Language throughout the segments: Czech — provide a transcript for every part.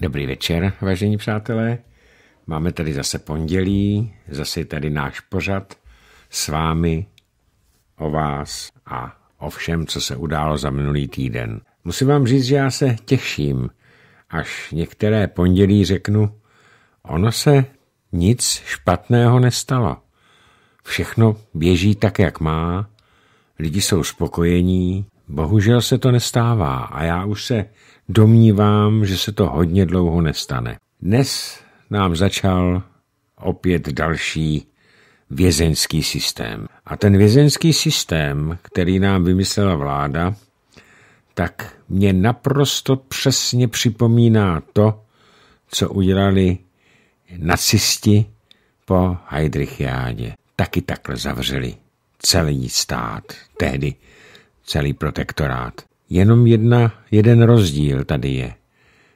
Dobrý večer, vážení přátelé. Máme tady zase pondělí, zase je tady náš pořad s vámi, o vás a o všem, co se událo za minulý týden. Musím vám říct, že já se těším, až některé pondělí řeknu, ono se nic špatného nestalo. Všechno běží tak, jak má, lidi jsou spokojení, bohužel se to nestává a já už se domnívám, že se to hodně dlouho nestane. Dnes nám začal opět další vězeňský systém. A ten vězeňský systém, který nám vymyslela vláda, tak mě naprosto přesně připomíná to, co udělali nacisti po Heidrichiádě. Taky takhle zavřeli celý stát, tehdy celý protektorát. Jenom jedna, jeden rozdíl tady je.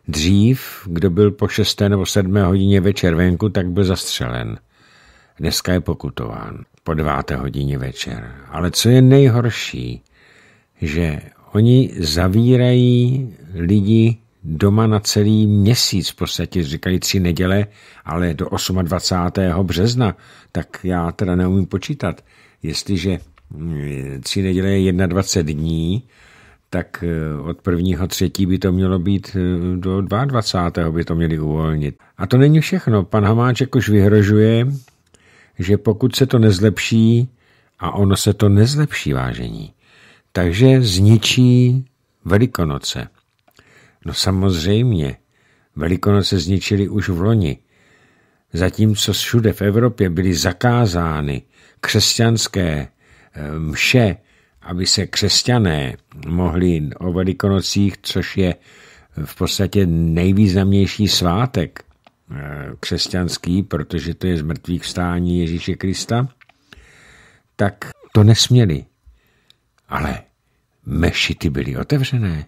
Dřív, kdo byl po šesté nebo sedmé hodině večer venku, tak byl zastřelen. Dneska je pokutován po deváté hodině večer. Ale co je nejhorší, že oni zavírají lidi doma na celý měsíc, v podstatě říkají tři neděle, ale do 28. března, tak já teda neumím počítat. Jestliže mm, tři neděle je 21 dní, tak eh, od prvního třetí by to mělo být eh, do 22. by to měli uvolnit. A to není všechno. Pan Hamáček už vyhrožuje, že pokud se to nezlepší, a ono se to nezlepší, vážení, takže zničí Velikonoce. No samozřejmě, Velikonoce zničili už v loni. Zatímco všude v Evropě byly zakázány křesťanské eh, mše, aby se křesťané mohli o velikonocích, což je v podstatě nejvýznamnější svátek eh, křesťanský, protože to je zmrtvých vstání Ježíše Krista, tak to nesměli. Ale mešity byly otevřené.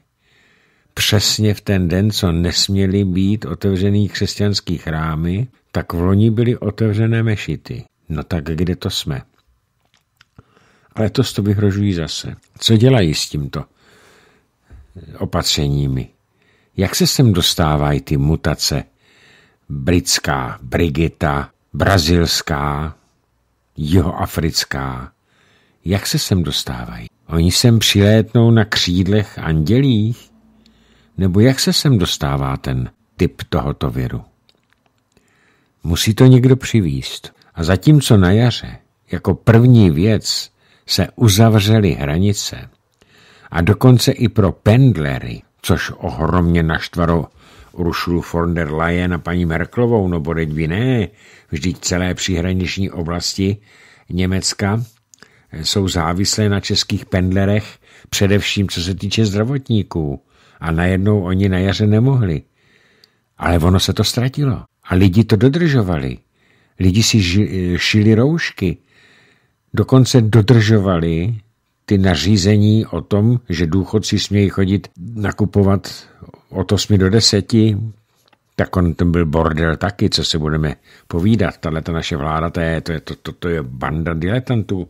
Přesně v ten den, co nesměly být otevřený křesťanský chrámy, tak v loni byly otevřené mešity. No tak kde to jsme? letos to vyhrožují zase. Co dělají s tímto opatřeními? Jak se sem dostávají ty mutace? Britská, Brigita, brazilská, jihoafrická. Jak se sem dostávají? Oni sem přilétnou na křídlech andělích? Nebo jak se sem dostává ten typ tohoto viru? Musí to někdo přivíst. A zatímco na jaře, jako první věc, se uzavřely hranice a dokonce i pro pendlery, což ohromně naštvaro Uršulu von der Leyen a paní Merklovou, no bodeď by ne, vždyť celé příhraniční oblasti Německa jsou závislé na českých pendlerech, především co se týče zdravotníků. A najednou oni na jaře nemohli. Ale ono se to ztratilo. A lidi to dodržovali. Lidi si šili roušky. Dokonce dodržovali ty nařízení o tom, že důchodci smějí chodit nakupovat od 8 do 10, tak on ten byl bordel taky, co se budeme povídat. Tahle ta naše vláda, to je, to, je, to, to, to je banda diletantů.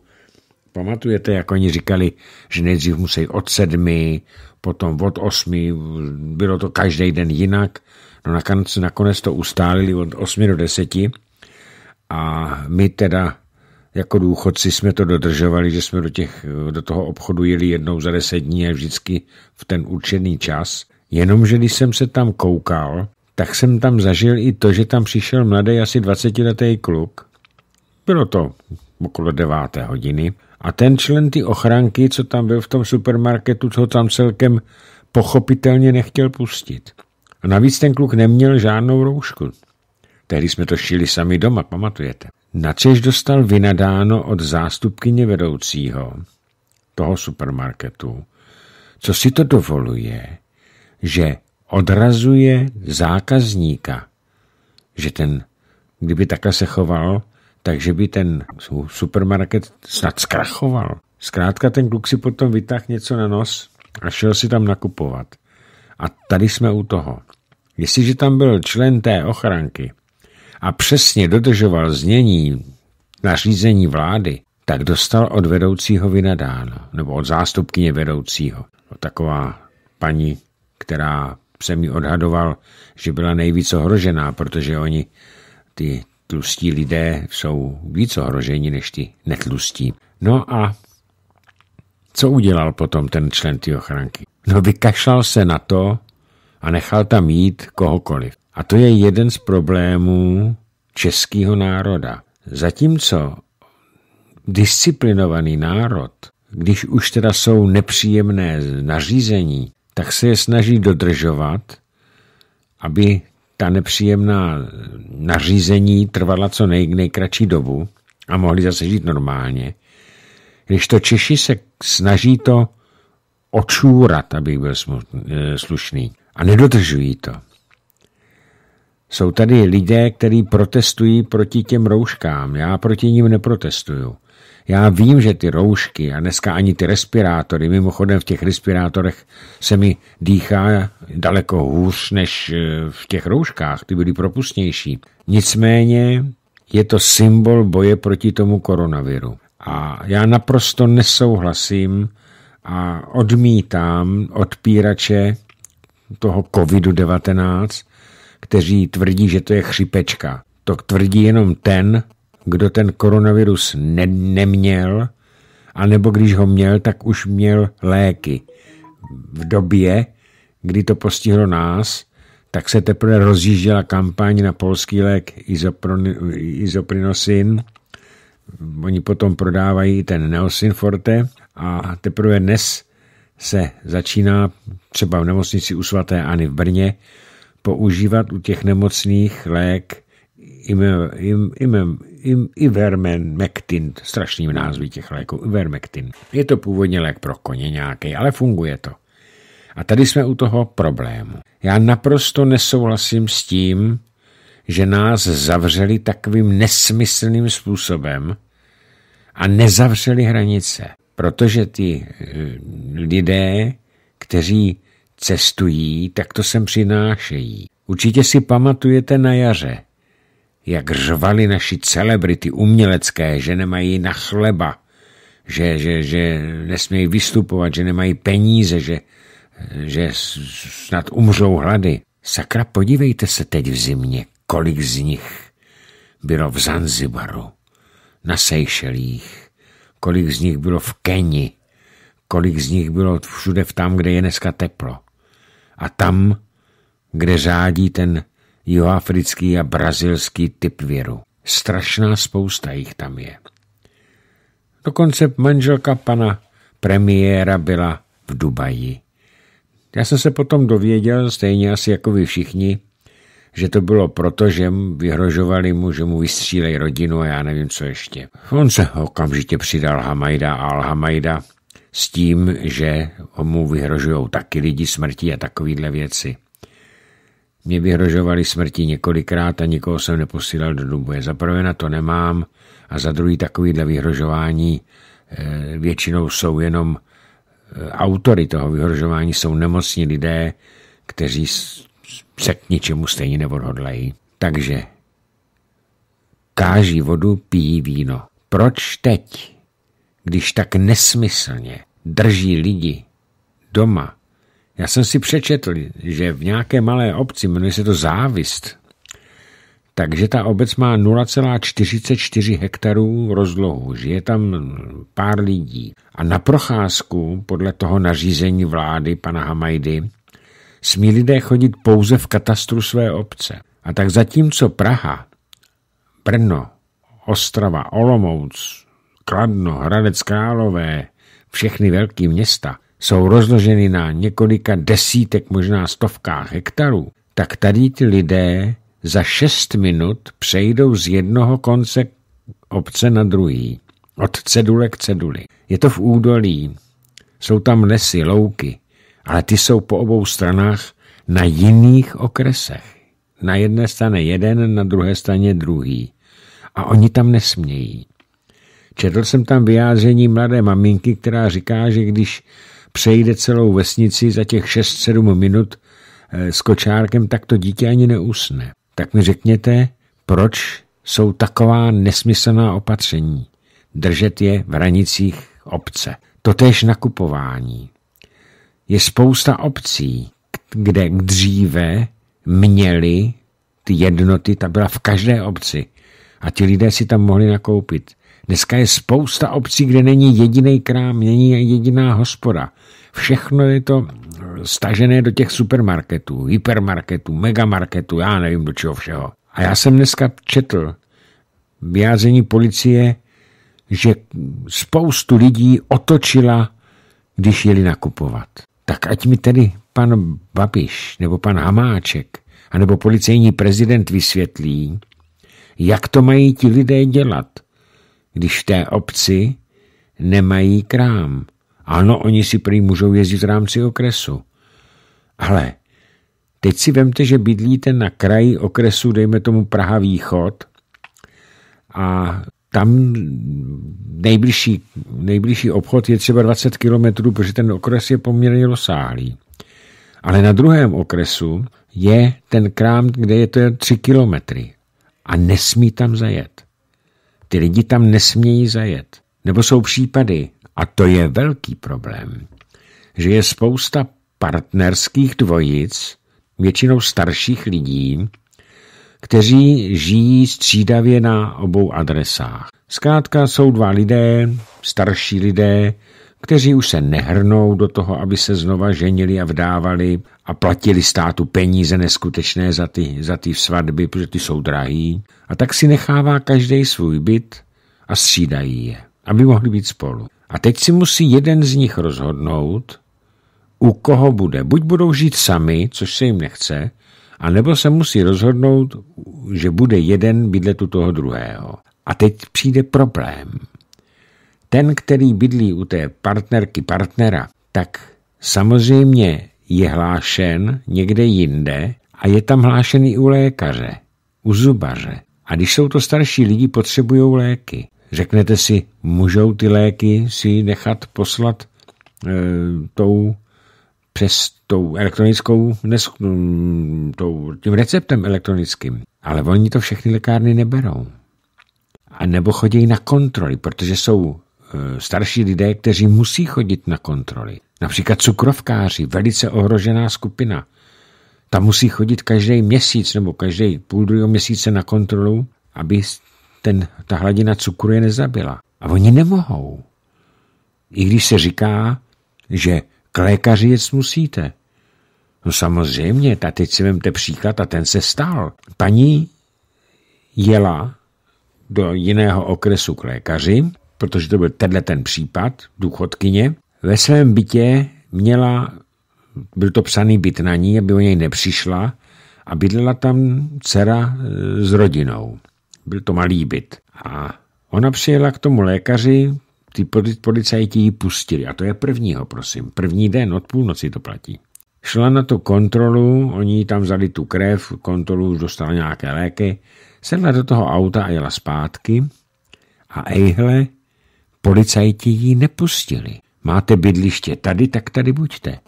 Pamatujete, jak oni říkali, že nejdřív musí od sedmi, potom od osmi, bylo to každý den jinak. No nakonec, nakonec to ustálili od osmi do deseti a my teda jako důchodci jsme to dodržovali, že jsme do, těch, do toho obchodu jeli jednou za deset dní a vždycky v ten určený čas. Jenomže když jsem se tam koukal, tak jsem tam zažil i to, že tam přišel mladý asi 20-letý kluk. Bylo to okolo deváté hodiny. A ten člen ty ochranky, co tam byl v tom supermarketu, co tam celkem pochopitelně nechtěl pustit. A navíc ten kluk neměl žádnou roušku. Tehdy jsme to šili sami doma, pamatujete. Načež dostal vynadáno od zástupkyně vedoucího toho supermarketu, co si to dovoluje, že odrazuje zákazníka, že ten, kdyby takhle se choval, takže by ten supermarket snad zkrachoval. Zkrátka ten kluk si potom vytáhl něco na nos a šel si tam nakupovat. A tady jsme u toho. Jestliže tam byl člen té ochranky, a přesně dodržoval znění nařízení vlády, tak dostal od vedoucího vynadáno, nebo od zástupkyně vedoucího. No, taková paní, která se mi odhadoval, že byla nejvíc ohrožená, protože oni, ty tlustí lidé, jsou víc ohroženi než ty netlustí. No a co udělal potom ten člen ty ochranky? No vykašlal se na to a nechal tam jít kohokoliv. A to je jeden z problémů českého národa. Zatímco disciplinovaný národ, když už teda jsou nepříjemné nařízení, tak se je snaží dodržovat, aby ta nepříjemná nařízení trvala co nej, nejkratší dobu a mohli zase žít normálně. Když to Češi se snaží to očůrat, aby byl e, slušný, a nedodržují to. Jsou tady lidé, kteří protestují proti těm rouškám. Já proti ním neprotestuju. Já vím, že ty roušky a dneska ani ty respirátory, mimochodem v těch respirátorech se mi dýchá daleko hůř než eh, v těch rouškách, ty byly propustnější. Nicméně je to symbol boje proti tomu koronaviru. A já naprosto nesouhlasím a odmítám odpírače toho COVID-19, kteří tvrdí, že to je chřipečka. To tvrdí jenom ten, kdo ten koronavirus ne- neměl, anebo když ho měl, tak už měl léky. V době, kdy to postihlo nás, tak se teprve rozjížděla kampaň na polský lék izoprinosin. Oni potom prodávají ten Neosin Forte a teprve dnes se začíná třeba v nemocnici u svaté Ani v Brně používat u těch nemocných lék im, im, im, ivermectin, strašným názvy těch léků, ivermectin. Je to původně lék pro koně nějaký, ale funguje to. A tady jsme u toho problému. Já naprosto nesouhlasím s tím, že nás zavřeli takovým nesmyslným způsobem a nezavřeli hranice. Protože ty eh, lidé, kteří cestují, tak to sem přinášejí. Určitě si pamatujete na jaře, jak řvali naši celebrity umělecké, že nemají na chleba, že, že, že nesmějí vystupovat, že nemají peníze, že, že snad umřou hlady. Sakra, podívejte se teď v zimě, kolik z nich bylo v Zanzibaru, na Sejšelích, kolik z nich bylo v Keni, kolik z nich bylo všude v tam, kde je dneska teplo. A tam, kde řádí ten joafrický a brazilský typ věru. Strašná spousta jich tam je. Dokonce manželka pana premiéra byla v Dubaji. Já jsem se potom dověděl, stejně asi jako vy všichni, že to bylo proto, že vyhrožovali mu, že mu vystřílej rodinu a já nevím co ještě. On se okamžitě přidal Hamajda a Al-Hamajda s tím, že mu vyhrožují taky lidi smrti a takovéhle věci. Mě vyhrožovali smrti několikrát a nikoho jsem neposílal do Dubuje. Za prvé na to nemám a za druhý takovýhle vyhrožování eh, většinou jsou jenom eh, autory toho vyhrožování, jsou nemocní lidé, kteří se k ničemu stejně neodhodlají. Takže káží vodu, pijí víno. Proč teď? když tak nesmyslně drží lidi doma. Já jsem si přečetl, že v nějaké malé obci, jmenuje se to Závist, takže ta obec má 0,44 hektarů rozlohu, žije tam pár lidí. A na procházku, podle toho nařízení vlády pana Hamajdy, smí lidé chodit pouze v katastru své obce. A tak zatímco Praha, Brno, Ostrava, Olomouc, Kladno, Hradec Králové, všechny velké města jsou rozloženy na několika desítek, možná stovkách hektarů, tak tady ti lidé za šest minut přejdou z jednoho konce obce na druhý, od cedule k ceduli. Je to v údolí, jsou tam lesy, louky, ale ty jsou po obou stranách na jiných okresech. Na jedné straně jeden, na druhé straně druhý. A oni tam nesmějí. Četl jsem tam vyjádření mladé maminky, která říká, že když přejde celou vesnici za těch 6-7 minut eh, s kočárkem, tak to dítě ani neusne. Tak mi řekněte, proč jsou taková nesmyslná opatření? Držet je v hranicích obce. Totež nakupování. Je spousta obcí, kde dříve měli ty jednoty, ta byla v každé obci. A ti lidé si tam mohli nakoupit. Dneska je spousta obcí, kde není jediný krám, není jediná hospoda. Všechno je to eh, stažené do těch supermarketů, hypermarketů, megamarketů, já nevím do čeho všeho. A já jsem dneska četl vyjádření policie, že spoustu lidí otočila, když jeli nakupovat. Tak ať mi tedy pan Babiš nebo pan Hamáček anebo policejní prezident vysvětlí, jak to mají ti lidé dělat, když v té obci nemají krám. Ano, oni si prý můžou jezdit v rámci okresu. Ale teď si vemte, že bydlíte na kraji okresu, dejme tomu Praha Východ, a tam nejbližší, nejbližší obchod je třeba 20 kilometrů, protože ten okres je poměrně rozsáhlý. Ale na druhém okresu je ten krám, kde je to 3 kilometry a nesmí tam zajet. Ty lidi tam nesmějí zajet. Nebo jsou případy, a to je velký problém, že je spousta partnerských dvojic, většinou starších lidí, kteří žijí střídavě na obou adresách. Zkrátka jsou dva lidé, starší lidé, kteří už se nehrnou do toho, aby se znova ženili a vdávali a platili státu peníze neskutečné za ty, za ty svatby, protože ty jsou drahý. A tak si nechává každý svůj byt a střídají je, aby mohli být spolu. A teď si musí jeden z nich rozhodnout, u koho bude. Buď budou žít sami, což se jim nechce, a nebo se musí rozhodnout, že bude jeden bydlet u toho druhého. A teď přijde problém ten, který bydlí u té partnerky partnera, tak samozřejmě je hlášen někde jinde a je tam hlášený u lékaře, u zubaře. A když jsou to starší lidi, potřebují léky. Řeknete si, můžou ty léky si nechat poslat e, tou přes tou elektronickou, nes, mm, tou, tím receptem elektronickým. Ale oni to všechny lékárny neberou. A nebo chodí na kontroly, protože jsou Eh, starší lidé, kteří musí chodit na kontroly. Například cukrovkáři, velice ohrožená skupina. Ta musí chodit každý měsíc nebo každý půl druhého měsíce na kontrolu, aby ten, ta hladina cukru je nezabila. A oni nemohou. I když se říká, že k lékaři jec musíte. No samozřejmě, ta teď si vemte příklad a ten se stal. Paní jela do jiného okresu k lékaři protože to byl tenhle ten případ, důchodkyně, ve svém bytě měla, byl to psaný byt na ní, aby o něj nepřišla a bydlela tam dcera e, s rodinou. Byl to malý byt. A ona přijela k tomu lékaři, ty policajti ji pustili. A to je prvního, prosím. První den od půlnoci to platí. Šla na to kontrolu, oni tam vzali tu krev, kontrolu dostala nějaké léky, sedla do toho auta a jela zpátky a ejhle, Policajti ji nepustili. Máte bydliště tady, tak tady buďte.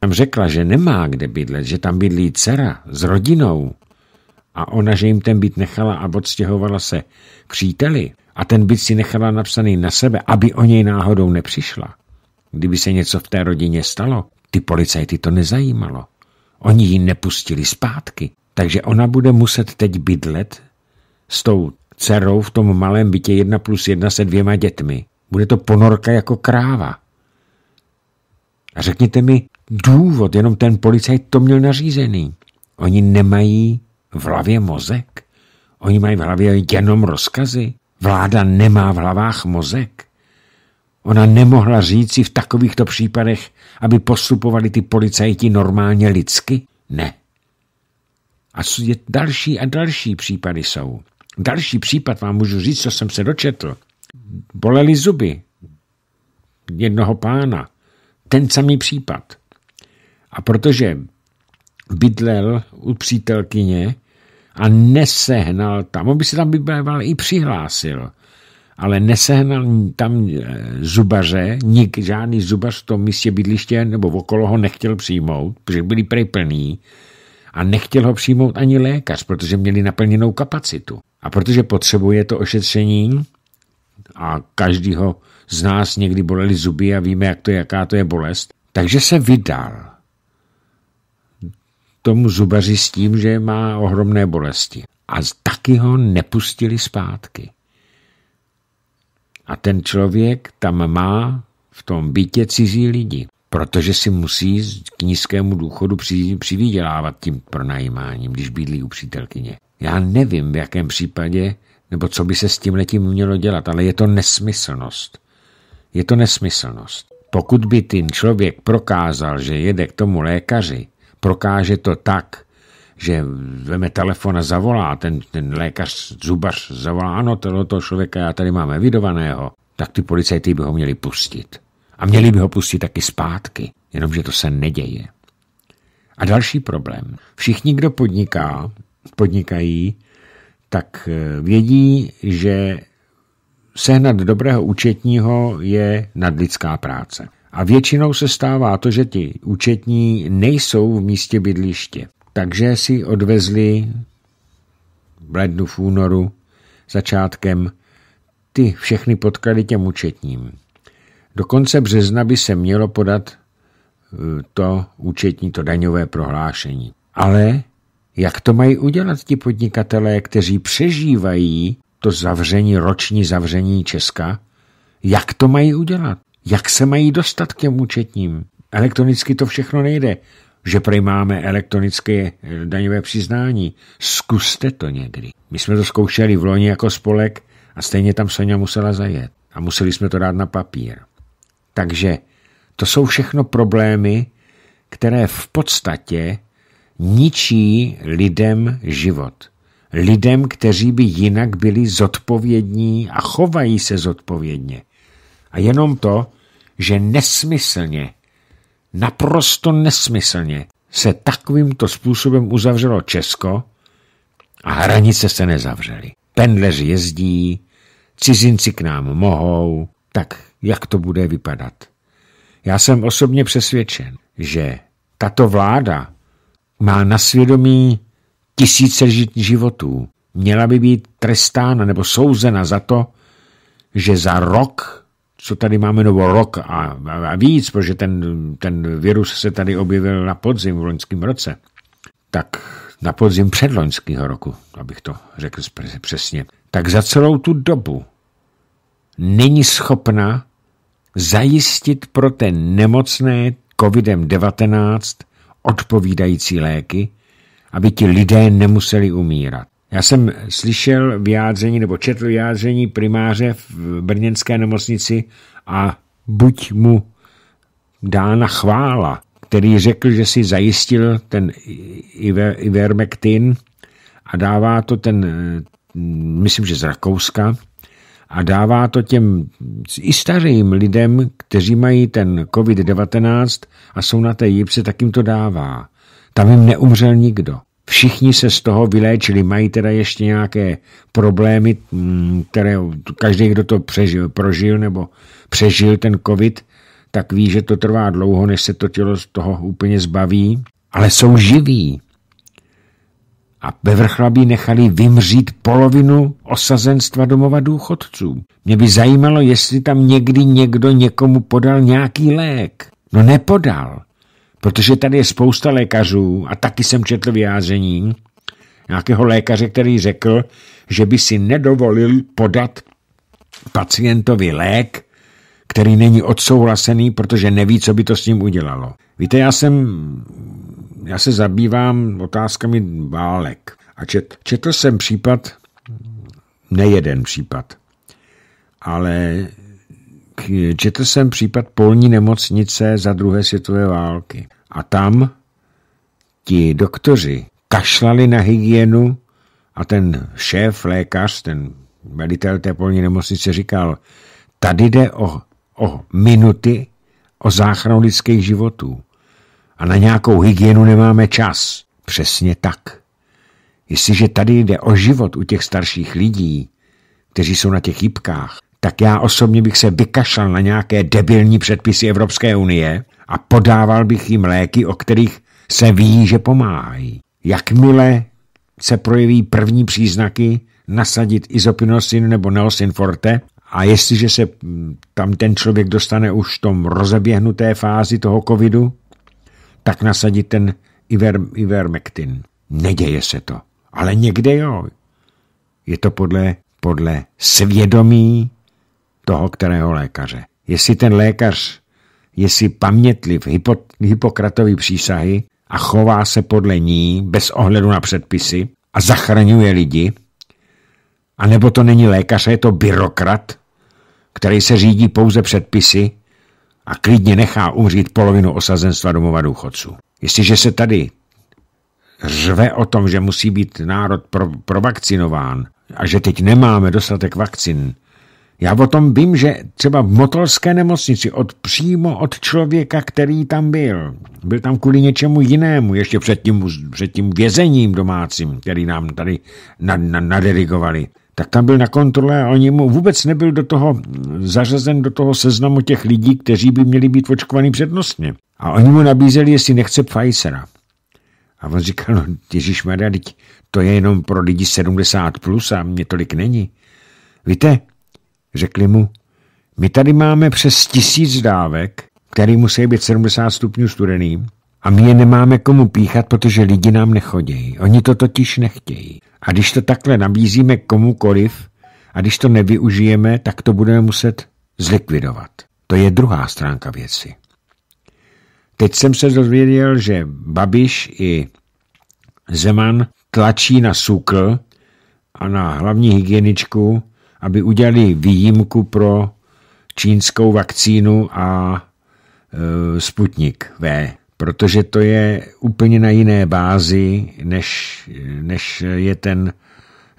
Tam řekla, že nemá kde bydlet, že tam bydlí dcera s rodinou. A ona, že jim ten byt nechala a odstěhovala se k příteli. A ten byt si nechala napsaný na sebe, aby o něj náhodou nepřišla. Kdyby se něco v té rodině stalo, ty policajty to nezajímalo. Oni ji nepustili zpátky, takže ona bude muset teď bydlet s tou dcerou v tom malém bytě jedna plus jedna se dvěma dětmi. Bude to ponorka jako kráva. A řekněte mi důvod, jenom ten policajt to měl nařízený. Oni nemají v hlavě mozek. Oni mají v hlavě jenom rozkazy. Vláda nemá v hlavách mozek. Ona nemohla říci v takovýchto případech, aby postupovali ty policajti normálně lidsky? Ne. A je další a další případy jsou. Další případ vám můžu říct, co jsem se dočetl. Boleli zuby jednoho pána. Ten samý případ. A protože bydlel u přítelkyně a nesehnal tam, on by se tam býval i přihlásil, ale nesehnal tam eh, zubaře, nik, žádný zubař v tom místě bydliště nebo okolo ho nechtěl přijmout, protože byli prej plný a nechtěl ho přijmout ani lékař, protože měli naplněnou kapacitu. A protože potřebuje to ošetření a každýho z nás někdy boleli zuby a víme, jak to, jaká to je bolest, takže se vydal tomu zubaři s tím, že má ohromné bolesti. A taky ho nepustili zpátky. A ten člověk tam má v tom bytě cizí lidi, protože si musí k nízkému důchodu přivydělávat tím pronajímáním, když bydlí u přítelkyně. Já nevím, v jakém případě, nebo co by se s tím letím mělo dělat, ale je to nesmyslnost. Je to nesmyslnost. Pokud by ten člověk prokázal, že jede k tomu lékaři, prokáže to tak, že veme telefon a zavolá, ten, ten lékař, zubař zavolá, ano, tohoto člověka já tady mám evidovaného, tak ty policajty by ho měli pustit. A měli by ho pustit taky zpátky, jenomže to se neděje. A další problém. Všichni, kdo podniká, podnikají, tak eh, vědí, že sehnat dobrého účetního je nadlidská práce. A většinou se stává to, že ti účetní nejsou v místě bydliště. Takže si odvezli v lednu, v únoru, začátkem ty všechny podklady těm účetním. Do konce března by se mělo podat eh, to účetní, to daňové prohlášení. Ale jak to mají udělat ti podnikatelé, kteří přežívají to zavření, roční zavření Česka? Jak to mají udělat? Jak se mají dostat k těm účetním? Elektronicky to všechno nejde. Že prej máme elektronické eh, daňové přiznání. Zkuste to někdy. My jsme to zkoušeli v loni jako spolek a stejně tam Sonja musela zajet. A museli jsme to dát na papír. Takže to jsou všechno problémy, které v podstatě ničí lidem život. Lidem, kteří by jinak byli zodpovědní a chovají se zodpovědně. A jenom to, že nesmyslně, naprosto nesmyslně se takovýmto způsobem uzavřelo Česko a hranice se nezavřely. Pendleř jezdí, cizinci k nám mohou, tak jak to bude vypadat? Já jsem osobně přesvědčen, že tato vláda má na svědomí tisíce životů. Měla by být trestána nebo souzena za to, že za rok, co tady máme, nebo rok a, a víc, protože ten, ten virus se tady objevil na podzim v loňském roce, tak na podzim předloňského roku, abych to řekl přesně, tak za celou tu dobu není schopna zajistit pro ten nemocné COVID-19 odpovídající léky, aby ti lidé nemuseli umírat. Já jsem slyšel vyjádření nebo četl vyjádření primáře v brněnské nemocnici a buď mu dána chvála, který řekl, že si zajistil ten Ivermectin a dává to ten, myslím, že z Rakouska, a dává to těm i starým lidem, kteří mají ten COVID-19 a jsou na té jipse, tak jim to dává. Tam jim neumřel nikdo. Všichni se z toho vyléčili, mají teda ještě nějaké problémy, mm, které každý, kdo to přežil, prožil nebo přežil ten covid, tak ví, že to trvá dlouho, než se to tělo z toho úplně zbaví, ale jsou živí a ve Vrchlabí nechali vymřít polovinu osazenstva domova důchodců. Mě by zajímalo, jestli tam někdy někdo někomu podal nějaký lék. No nepodal, protože tady je spousta lékařů a taky jsem četl vyjádření nějakého lékaře, který řekl, že by si nedovolil podat pacientovi lék, který není odsouhlasený, protože neví, co by to s ním udělalo. Víte, já jsem já se zabývám otázkami válek. A čet, četl jsem případ, nejeden případ, ale četl jsem případ polní nemocnice za druhé světové války. A tam ti doktoři kašlali na hygienu a ten šéf, lékař, ten velitel té polní nemocnice říkal, tady jde o, o minuty, o záchranu lidských životů. A na nějakou hygienu nemáme čas. Přesně tak. Jestliže tady jde o život u těch starších lidí, kteří jsou na těch jipkách, tak já osobně bych se vykašlal na nějaké debilní předpisy Evropské unie a podával bych jim léky, o kterých se ví, že pomáhají. Jakmile se projeví první příznaky, nasadit izopinosin nebo neosin forte a jestliže se mm, tam ten člověk dostane už v tom rozeběhnuté fázi toho covidu, tak nasadit ten iver, ivermectin. Neděje se to, ale někde jo. Je to podle, podle svědomí toho, kterého lékaře. Jestli ten lékař, je si pamětliv hypo, hypokratový přísahy a chová se podle ní bez ohledu na předpisy a zachraňuje lidi, a nebo to není lékař, je to byrokrat, který se řídí pouze předpisy a klidně nechá umřít polovinu osazenstva domova důchodců. Jestliže se tady řve o tom, že musí být národ pro, provakcinován a že teď nemáme dostatek vakcin, já o tom vím, že třeba v motolské nemocnici od přímo od člověka, který tam byl, byl tam kvůli něčemu jinému, ještě před tím, před tím vězením domácím, který nám tady na, nadirigovali, tak tam byl na kontrole a oni mu vůbec nebyl do toho zařazen do toho seznamu těch lidí, kteří by měli být očkovaní přednostně. A oni mu nabízeli, jestli nechce Pfizera. A on říkal, no Ježíš Maria, to je jenom pro lidi 70 plus a mě tolik není. Víte, řekli mu, my tady máme přes tisíc dávek, který musí být 70 stupňů studený a my je nemáme komu píchat, protože lidi nám nechodějí. Oni to totiž nechtějí. A když to takhle nabízíme komukoliv, a když to nevyužijeme, tak to budeme muset zlikvidovat. To je druhá stránka věci. Teď jsem se dozvěděl, že Babiš i Zeman tlačí na Sukl a na hlavní hygieničku, aby udělali výjimku pro čínskou vakcínu a e, Sputnik V protože to je úplně na jiné bázi, než, než, je, ten,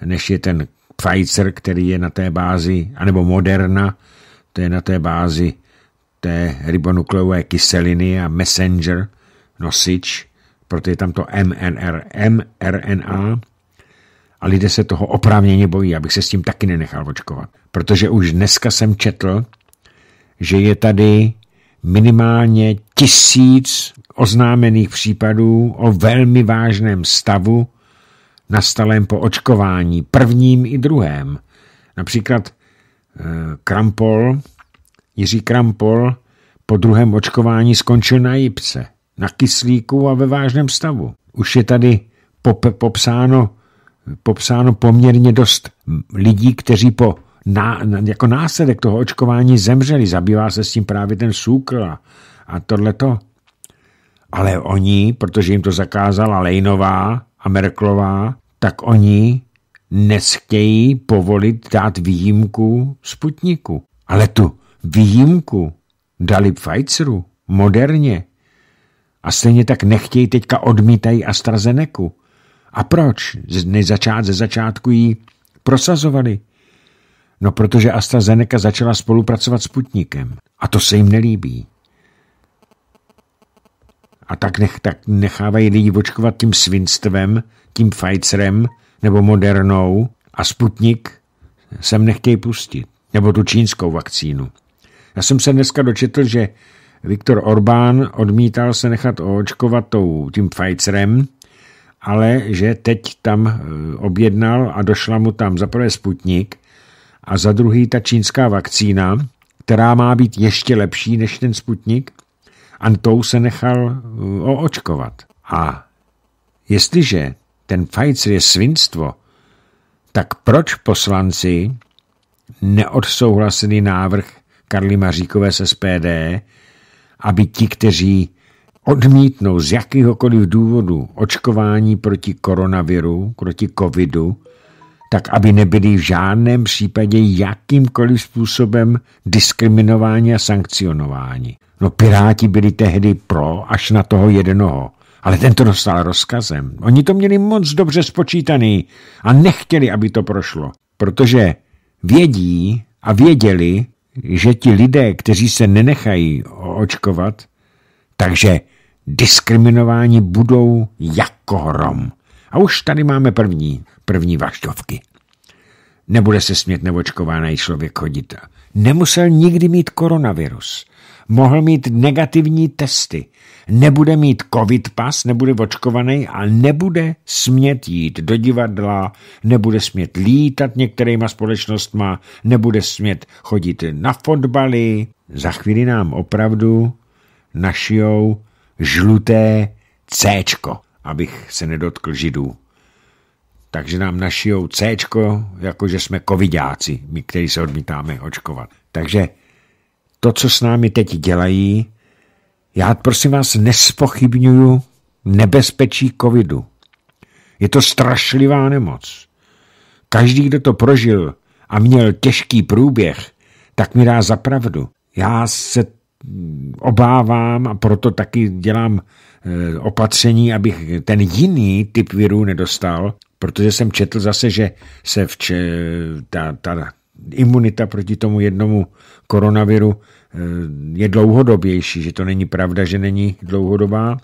než je ten Pfizer, který je na té bázi, anebo Moderna, to je na té bázi té ribonukleové kyseliny a messenger, nosič, proto je tam to MNR, mRNA a lidé se toho oprávněně bojí, abych se s tím taky nenechal očkovat. Protože už dneska jsem četl, že je tady minimálně tisíc oznámených případů o velmi vážném stavu nastalém po očkování, prvním i druhém. Například eh, Krampol, Jiří Krampol po druhém očkování skončil na jipce, na kyslíku a ve vážném stavu. Už je tady pop, popsáno, popsáno poměrně dost lidí, kteří po na, jako následek toho očkování zemřeli. Zabývá se s tím právě ten Sukl a, a tohleto. Ale oni, protože jim to zakázala Lejnová a Merklová, tak oni nechtějí povolit dát výjimku Sputniku. Ale tu výjimku dali Pfizeru, moderně. A stejně tak nechtějí, teďka odmítají AstraZeneku. A proč? Nezačát ze začátku ji prosazovali. No protože AstraZeneca začala spolupracovat s Putnikem. A to se jim nelíbí. A tak, nech, tak nechávají lidi očkovat tím svinstvem, tím Pfizerem nebo Modernou a Sputnik sem nechtějí pustit. Nebo tu čínskou vakcínu. Já jsem se dneska dočetl, že Viktor Orbán odmítal se nechat očkovat tou, tím Pfizerem, ale že teď tam eh, objednal a došla mu tam zaprvé Sputnik a za druhý ta čínská vakcína, která má být ještě lepší než ten Sputnik, tou se nechal uh, oočkovat. A jestliže ten Pfizer je svinstvo, tak proč poslanci neodsouhlasili návrh Karly Maříkové z SPD, aby ti, kteří odmítnou z jakýhokoliv důvodu očkování proti koronaviru, proti covidu, tak aby nebyli v žádném případě jakýmkoliv způsobem diskriminováni a sankcionováni. No piráti byli tehdy pro až na toho jednoho, ale ten to dostal rozkazem. Oni to měli moc dobře spočítaný a nechtěli, aby to prošlo, protože vědí a věděli, že ti lidé, kteří se nenechají očkovat, takže diskriminování budou jako hrom. A už tady máme první, první vaštovky. Nebude se smět nevočkovaný člověk chodit. Nemusel nikdy mít koronavirus. Mohl mít negativní testy. Nebude mít covid pas, nebude očkovaný a nebude smět jít do divadla, nebude smět lítat některýma společnostma, nebude smět chodit na fotbaly. Za chvíli nám opravdu našijou žluté Cčko abych se nedotkl židů. Takže nám našijou C, jakože jsme covidáci, my, kteří se odmítáme očkovat. Takže to, co s námi teď dělají, já prosím vás nespochybňuju, nebezpečí covidu. Je to strašlivá nemoc. Každý, kdo to prožil a měl těžký průběh, tak mi dá za pravdu. Já se obávám a proto taky dělám eh, opatření, abych ten jiný typ virů nedostal, protože jsem četl zase, že se vče, ta, ta imunita proti tomu jednomu koronaviru eh, je dlouhodobější, že to není pravda, že není dlouhodobá.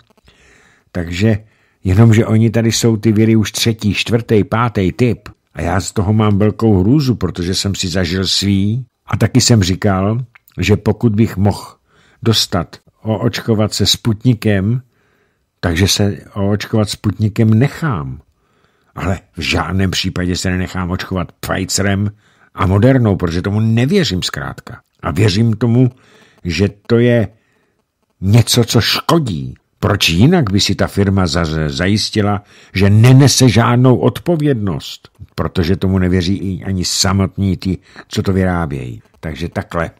Takže jenomže oni tady jsou ty viry už třetí, čtvrtý, pátý typ. A já z toho mám velkou hrůzu, protože jsem si zažil svý a taky jsem říkal, že pokud bych mohl dostat o očkovat se Sputnikem, takže se o očkovat Sputnikem nechám. Ale v žádném případě se nenechám očkovat Pfizerem a Modernou, protože tomu nevěřím zkrátka. A věřím tomu, že to je něco, co škodí. Proč jinak by si ta firma zajistila, že nenese žádnou odpovědnost? Protože tomu nevěří i ani samotní ti, co to vyrábějí. Takže takhle.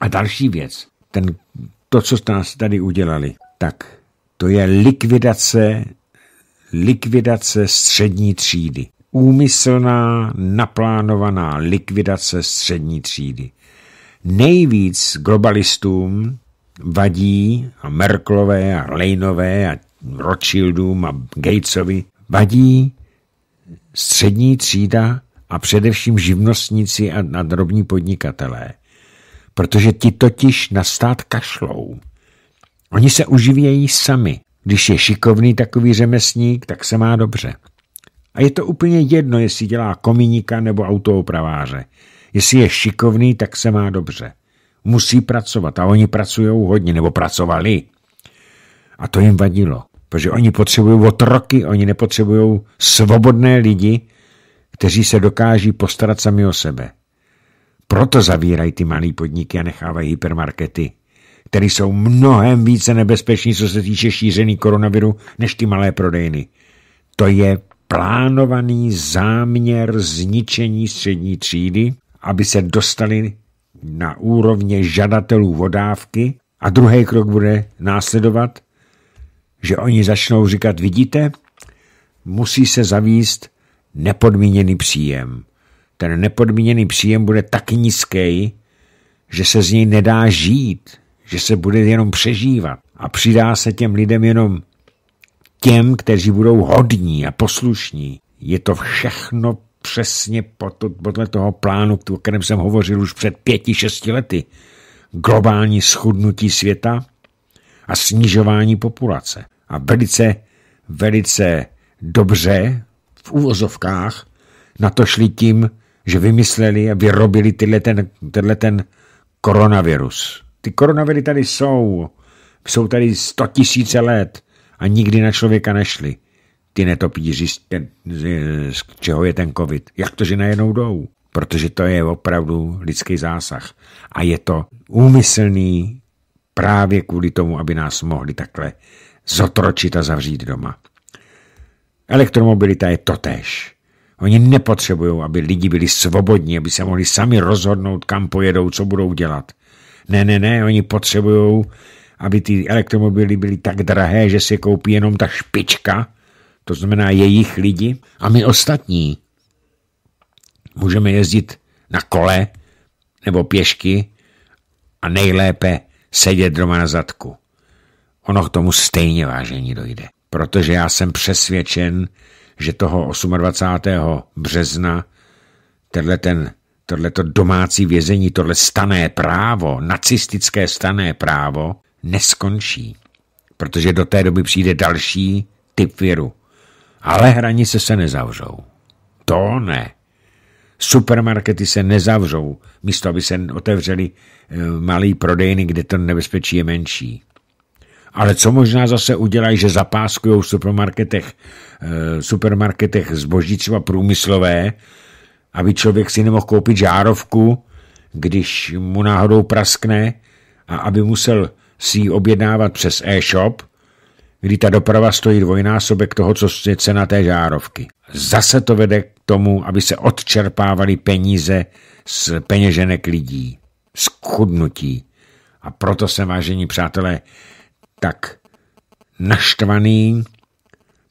A další věc ten, to, co nás tady udělali, tak to je likvidace, likvidace střední třídy. Úmyslná, naplánovaná likvidace střední třídy. Nejvíc globalistům vadí a Merklové a Lejnové a Rothschildům a Gatesovi vadí střední třída a především živnostníci a, a drobní podnikatelé protože ti totiž na stát kašlou. Oni se uživějí sami. Když je šikovný takový řemesník, tak se má dobře. A je to úplně jedno, jestli dělá kominíka nebo autoopraváře. Jestli je šikovný, tak se má dobře. Musí pracovat a oni pracují hodně, nebo pracovali. A to jim vadilo, protože oni potřebují otroky, oni nepotřebují svobodné lidi, kteří se dokáží postarat sami o sebe. Proto zavírají ty malé podniky a nechávají hypermarkety, které jsou mnohem více nebezpeční, co se týče šíření koronaviru, než ty malé prodejny. To je plánovaný záměr zničení střední třídy, aby se dostali na úrovně žadatelů vodávky a druhý krok bude následovat, že oni začnou říkat, vidíte, musí se zavíst nepodmíněný příjem ten nepodmíněný příjem bude tak nízký, že se z něj nedá žít, že se bude jenom přežívat a přidá se těm lidem jenom těm, kteří budou hodní a poslušní. Je to všechno přesně podle toho plánu, o kterém jsem hovořil už před pěti, šesti lety. Globální schudnutí světa a snižování populace. A velice, velice dobře v úvozovkách na to šli tím že vymysleli a vyrobili tyhle ten, tyhle ten koronavirus. Ty koronaviry tady jsou. Jsou tady 100 000 let a nikdy na člověka nešli. Ty netopíři, z, z čeho je ten covid. Jak to, že najednou jdou? Protože to je opravdu lidský zásah. A je to úmyslný právě kvůli tomu, aby nás mohli takhle zotročit a zavřít doma. Elektromobilita je totéž. Oni nepotřebují, aby lidi byli svobodní, aby se mohli sami rozhodnout, kam pojedou, co budou dělat. Ne, ne, ne, oni potřebují, aby ty elektromobily byly tak drahé, že si je koupí jenom ta špička, to znamená jejich lidi, a my ostatní můžeme jezdit na kole nebo pěšky a nejlépe sedět doma na zadku. Ono k tomu stejně vážení dojde, protože já jsem přesvědčen, že toho 28. března tenhle ten tohleto domácí vězení, tohle stané právo, nacistické stané právo, neskončí. Protože do té doby přijde další typ viru. Ale hranice se nezavřou. To ne. Supermarkety se nezavřou, místo aby se otevřeli eh, malý prodejny, kde to nebezpečí je menší. Ale co možná zase udělají, že zapáskují v supermarketech, eh, supermarketech zboží třeba průmyslové, aby člověk si nemohl koupit žárovku, když mu náhodou praskne a aby musel si ji objednávat přes e-shop, kdy ta doprava stojí dvojnásobek toho, co je cena té žárovky. Zase to vede k tomu, aby se odčerpávaly peníze z peněženek lidí, z chudnutí. A proto se, vážení přátelé, tak naštvaný,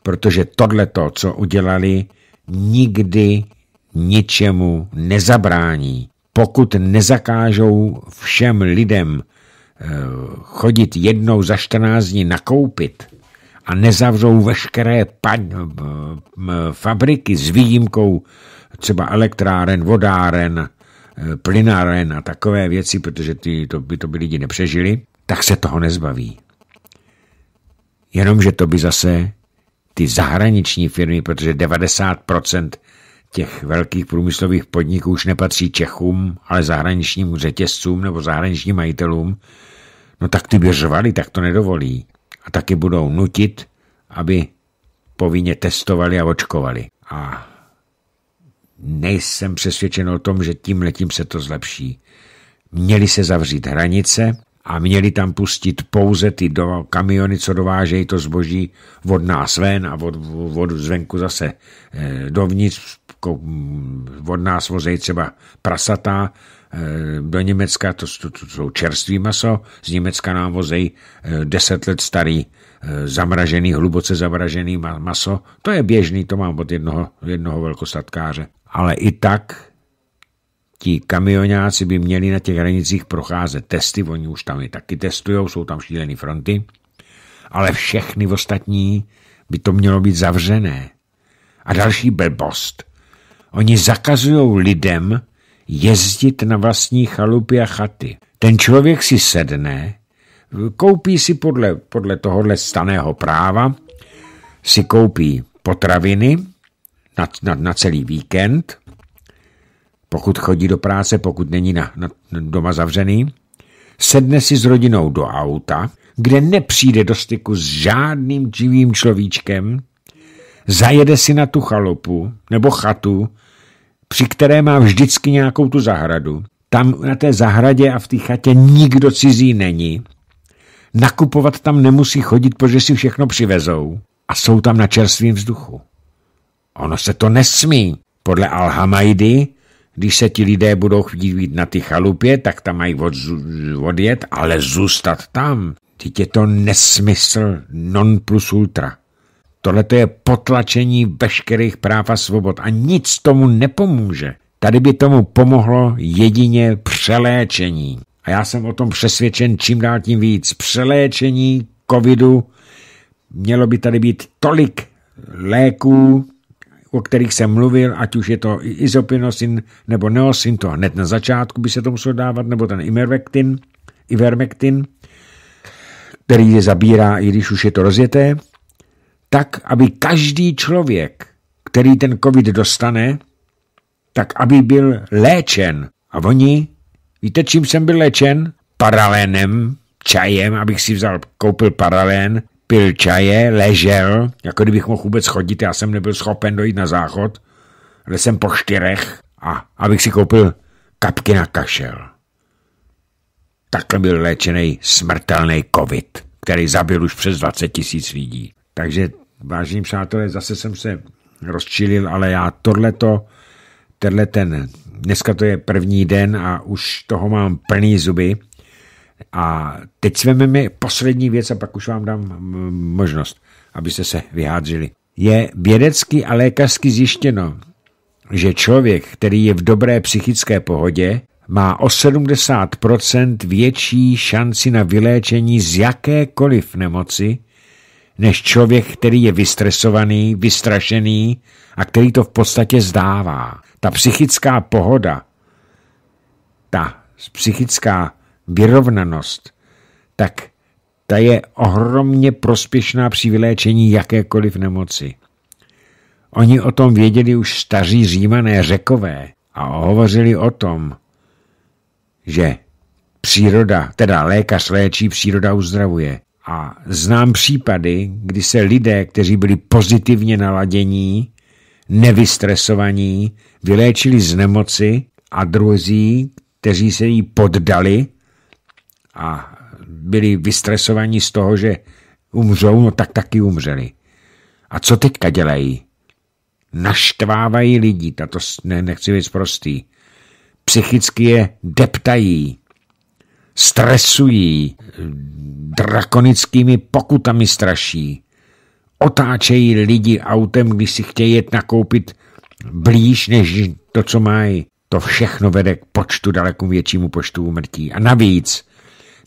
protože to, co udělali, nikdy ničemu nezabrání. Pokud nezakážou všem lidem eh, chodit jednou za 14 dní nakoupit a nezavřou veškeré eh, fabriky s výjimkou třeba elektráren, vodáren, eh, plynáren a takové věci, protože ty, to by to by lidi nepřežili, tak se toho nezbaví. Jenomže to by zase ty zahraniční firmy, protože 90% těch velkých průmyslových podniků už nepatří Čechům, ale zahraničním řetězcům nebo zahraničním majitelům, no tak ty by řvali, tak to nedovolí. A taky budou nutit, aby povinně testovali a očkovali. A nejsem přesvědčen o tom, že tím letím se to zlepší. Měly se zavřít hranice, a měli tam pustit pouze ty do, kamiony, co dovážejí to zboží od nás ven a od, od zvenku zase e, dovnitř. Hm, od nás vozejí třeba prasata e, do Německa, to, to, to jsou čerstvý maso, z Německa nám vozejí eh, let starý e, zamražený, hluboce zamražený maso. To je běžný, to mám od jednoho, jednoho velkostatkáře. Ale i tak ti kamionáci by měli na těch hranicích procházet testy, oni už tam je taky testují, jsou tam šílené fronty, ale všechny ostatní by to mělo být zavřené. A další blbost. Oni zakazují lidem jezdit na vlastní chalupy a chaty. Ten člověk si sedne, koupí si podle, podle tohohle staného práva, si koupí potraviny na, na, na celý víkend – pokud chodí do práce, pokud není na, na, doma zavřený, sedne si s rodinou do auta, kde nepřijde do styku s žádným živým človíčkem, zajede si na tu chalupu nebo chatu, při které má vždycky nějakou tu zahradu. Tam na té zahradě a v té chatě nikdo cizí není. Nakupovat tam nemusí chodit, protože si všechno přivezou a jsou tam na čerstvém vzduchu. Ono se to nesmí. Podle Alhamajdy když se ti lidé budou chtít být na ty chalupě, tak tam mají od, odjet, ale zůstat tam, teď je to nesmysl non plus ultra. Tohle je potlačení veškerých práv a svobod a nic tomu nepomůže. Tady by tomu pomohlo jedině přeléčení. A já jsem o tom přesvědčen čím dál tím víc. Přeléčení covidu mělo by tady být tolik léků, o kterých jsem mluvil, ať už je to izopinosin nebo neosin, to hned na začátku by se to muselo dávat, nebo ten ivermectin, ivermectin který je zabírá, i když už je to rozjeté, tak, aby každý člověk, který ten covid dostane, tak aby byl léčen. A oni, víte, čím jsem byl léčen? Paralenem, čajem, abych si vzal, koupil paralén, pil čaje, ležel, jako kdybych mohl vůbec chodit, já jsem nebyl schopen dojít na záchod, ale jsem po čtyřech a abych si koupil kapky na kašel. Takhle byl léčený smrtelný covid, který zabil už přes 20 tisíc lidí. Takže, vážení přátelé, zase jsem se rozčilil, ale já tohleto, tenhle ten, dneska to je první den a už toho mám plný zuby, a teď sveme mi poslední věc a pak už vám dám možnost, abyste se vyhádřili. Je vědecky a lékařsky zjištěno, že člověk, který je v dobré psychické pohodě, má o 70% větší šanci na vyléčení z jakékoliv nemoci, než člověk, který je vystresovaný, vystrašený a který to v podstatě zdává. Ta psychická pohoda, ta psychická vyrovnanost, tak ta je ohromně prospěšná při vyléčení jakékoliv nemoci. Oni o tom věděli už staří římané řekové a hovořili o tom, že příroda, teda lékař léčí, příroda uzdravuje. A znám případy, kdy se lidé, kteří byli pozitivně naladění, nevystresovaní, vyléčili z nemoci a druzí, kteří se jí poddali, a byli vystresovaní z toho, že umřou, no tak taky umřeli. A co teďka dělají? Naštvávají lidi, tato ne, nechci být prostý. Psychicky je deptají, stresují, drakonickými pokutami straší. Otáčejí lidi autem, když si chtějí jet nakoupit blíž než to, co mají. To všechno vede k počtu daleko většímu počtu umrtí. A navíc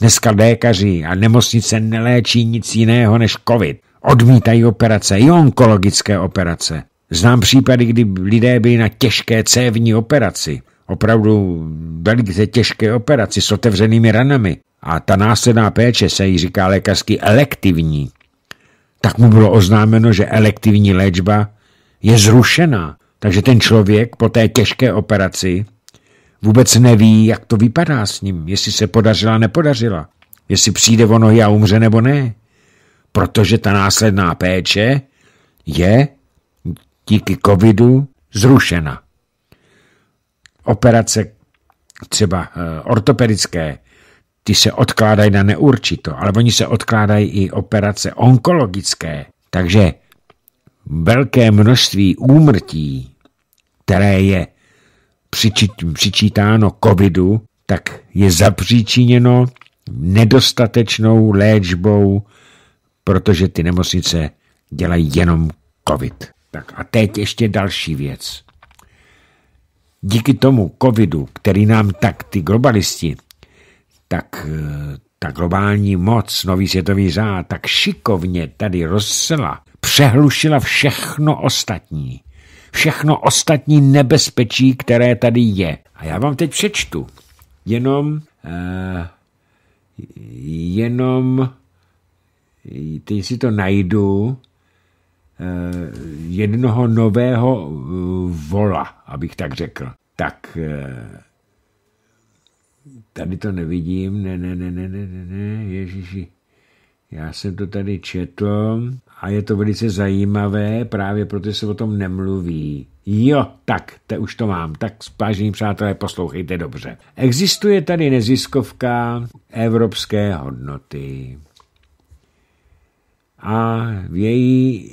Dneska lékaři a nemocnice neléčí nic jiného než covid. Odmítají operace i onkologické operace. Znám případy, kdy lidé byli na těžké cévní operaci, opravdu velice těžké operaci s otevřenými ranami a ta následná péče se jí říká lékařsky elektivní. Tak mu bylo oznámeno, že elektivní léčba je zrušená, takže ten člověk po té těžké operaci Vůbec neví, jak to vypadá s ním, jestli se podařila, nepodařila, jestli přijde o nohy a umře nebo ne. Protože ta následná péče je díky covidu zrušena. Operace třeba eh, ortopedické, ty se odkládají na neurčito, ale oni se odkládají i operace onkologické. Takže velké množství úmrtí, které je přičít, přičítáno covidu, tak je zapříčiněno nedostatečnou léčbou, protože ty nemocnice dělají jenom covid. Tak a teď ještě další věc. Díky tomu covidu, který nám tak ty globalisti, tak eh, ta globální moc, nový světový řád, tak šikovně tady rozsela, přehlušila všechno ostatní všechno ostatní nebezpečí, které tady je. A já vám teď přečtu jenom, uh, jenom, teď si to najdu, uh, jednoho nového uh, vola, abych tak řekl. Tak, uh, tady to nevidím, ne, ne, ne, ne, ne, ne, ne, ježiši. Já jsem to tady četl a je to velice zajímavé, právě protože se o tom nemluví. Jo, tak, te už to mám. Tak, vážení přátelé, poslouchejte dobře. Existuje tady neziskovka Evropské hodnoty. A její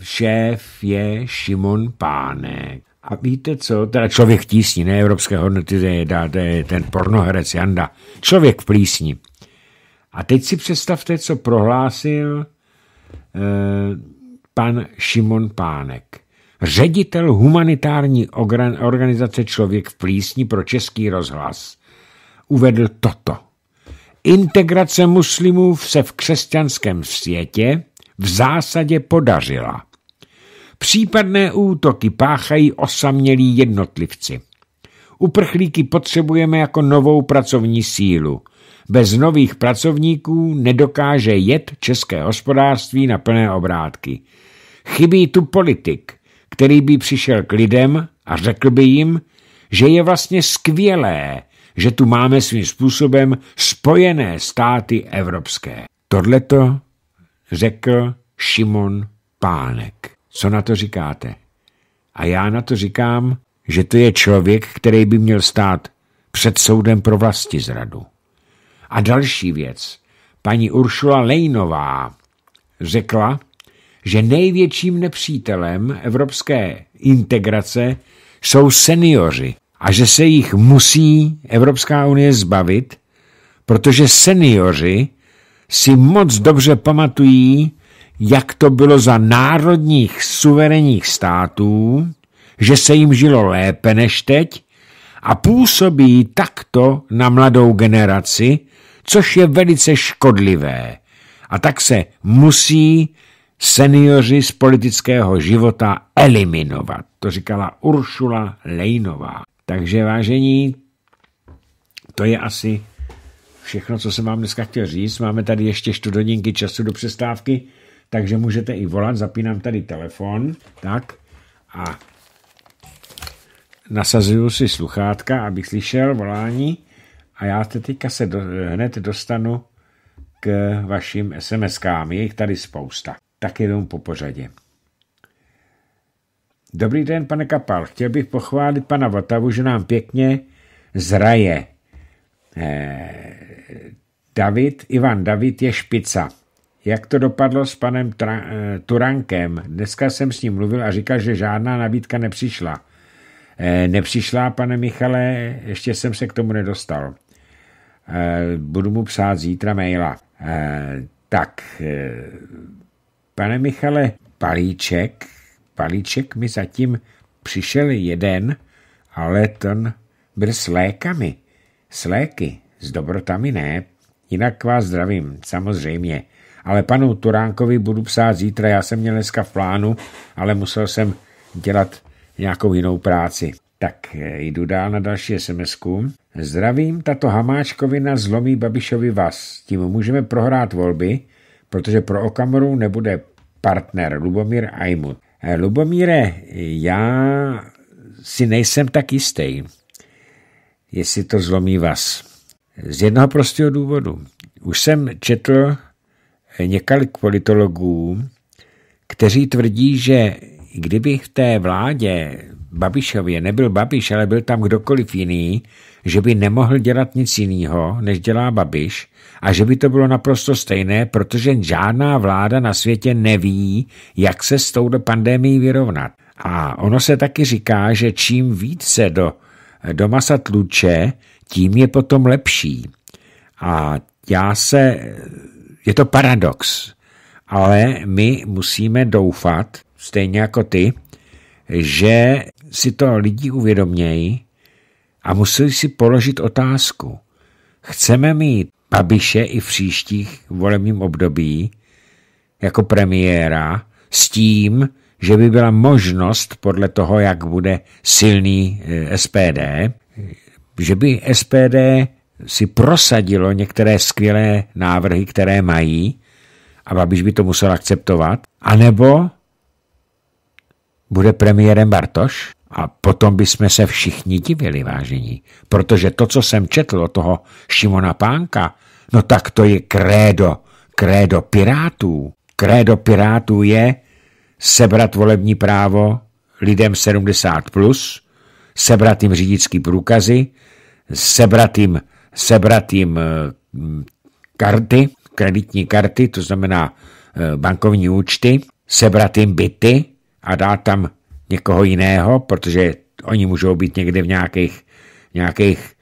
šéf je Šimon Pánek. A víte co? Teda člověk v tísni, ne Evropské hodnoty, to je, to je ten pornoherec Janda. Člověk v plísni. A teď si představte, co prohlásil Eh, pan Šimon Pánek, ředitel humanitární organizace Člověk v plísni pro český rozhlas, uvedl toto. Integrace muslimů se v křesťanském světě v zásadě podařila. Případné útoky páchají osamělí jednotlivci. Uprchlíky potřebujeme jako novou pracovní sílu – bez nových pracovníků nedokáže jet české hospodářství na plné obrátky. Chybí tu politik, který by přišel k lidem a řekl by jim, že je vlastně skvělé, že tu máme svým způsobem spojené státy evropské. Tohleto řekl Šimon Pánek. Co na to říkáte? A já na to říkám, že to je člověk, který by měl stát před soudem pro vlasti zradu. A další věc. Paní Uršula Lejnová řekla, že největším nepřítelem evropské integrace jsou seniori a že se jich musí Evropská unie zbavit, protože seniori si moc dobře pamatují, jak to bylo za národních suverenních států, že se jim žilo lépe než teď a působí takto na mladou generaci, což je velice škodlivé. A tak se musí seniori z politického života eliminovat. To říkala Uršula Lejnová. Takže vážení, to je asi všechno, co jsem vám dneska chtěl říct. Máme tady ještě študodinky času do přestávky, takže můžete i volat. Zapínám tady telefon. Tak a nasazuju si sluchátka, abych slyšel volání a já se teďka se do, hned dostanu k vašim SMS-kám. Je jich tady spousta. Tak jenom po pořadě. Dobrý den, pane Kapal. Chtěl bych pochválit pana Vatavu, že nám pěkně zraje. Eh, David, Ivan David je špica. Jak to dopadlo s panem eh, Turankem? Dneska jsem s ním mluvil a říkal, že žádná nabídka nepřišla. Eh, nepřišla, pane Michale, ještě jsem se k tomu nedostal. Eh, budu mu psát zítra maila. Eh, tak, eh, pane Michale, palíček, palíček mi zatím přišel jeden, ale ten byl s lékami, s léky, s dobrotami ne. Jinak vás zdravím, samozřejmě. Ale panu Turánkovi budu psát zítra, já jsem měl dneska v plánu, ale musel jsem dělat nějakou jinou práci. Tak eh, jdu dál na další sms -ku. Zdravím, tato hamáčkovina zlomí Babišovi vás. Tím můžeme prohrát volby, protože pro Okamoru nebude partner Lubomír Ajmut. Eh, Lubomíre, já si nejsem tak jistý, jestli to zlomí vás. Z jednoho prostého důvodu. Už jsem četl eh, několik politologů, kteří tvrdí, že kdyby v té vládě Babišově nebyl Babiš, ale byl tam kdokoliv jiný, že by nemohl dělat nic jiného, než dělá Babiš a že by to bylo naprosto stejné, protože žádná vláda na světě neví, jak se s touto pandemií vyrovnat. A ono se taky říká, že čím více do, do masa tluče, tím je potom lepší. A já se... Je to paradox, ale my musíme doufat, stejně jako ty, že si to lidi uvědomějí a museli si položit otázku. Chceme mít Babiše i v příštích volebním období jako premiéra s tím, že by byla možnost podle toho, jak bude silný eh, SPD, že by SPD si prosadilo některé skvělé návrhy, které mají, a Babiš by to musel akceptovat, anebo bude premiérem Bartoš, a potom bychom se všichni divili, vážení, protože to, co jsem četl o toho Šimona Pánka, no tak to je krédo, krédo pirátů. Krédo pirátů je sebrat volební právo lidem 70+, plus, sebrat jim řidičský průkazy, sebrat jim, sebrat jim eh, karty, kreditní karty, to znamená eh, bankovní účty, sebrat jim byty a dát tam někoho jiného, protože oni můžou být někde v nějakých, nějakých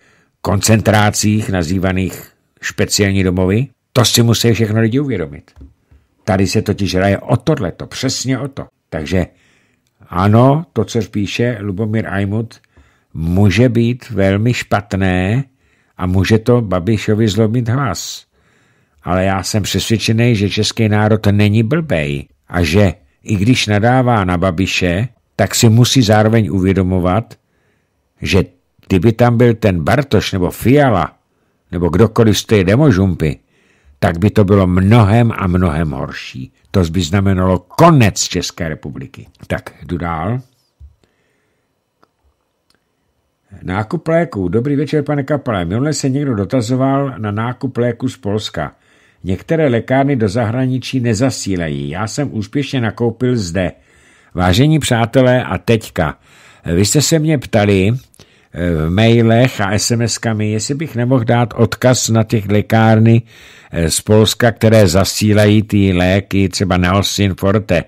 koncentrácích nazývaných speciální domovy. To si musí všechno lidi uvědomit. Tady se totiž hraje o tohleto, přesně o to. Takže ano, to, co píše Lubomír Ajmut, může být velmi špatné a může to Babišovi zlomit hlas. Ale já jsem přesvědčený, že český národ není blbej a že i když nadává na Babiše, tak si musí zároveň uvědomovat, že kdyby tam byl ten Bartoš nebo Fiala nebo kdokoliv z té demožumpy, tak by to bylo mnohem a mnohem horší. To by znamenalo konec České republiky. Tak jdu dál. Nákup léku. Dobrý večer, pane Kapale. Minule se někdo dotazoval na nákup léku z Polska. Některé lékárny do zahraničí nezasílají. Já jsem úspěšně nakoupil zde. Vážení přátelé, a teďka. Vy jste se mě ptali eh, v mailech a SMS-kami, jestli bych nemohl dát odkaz na těch lékárny eh, z Polska, které zasílají ty léky, třeba Neosin Forte.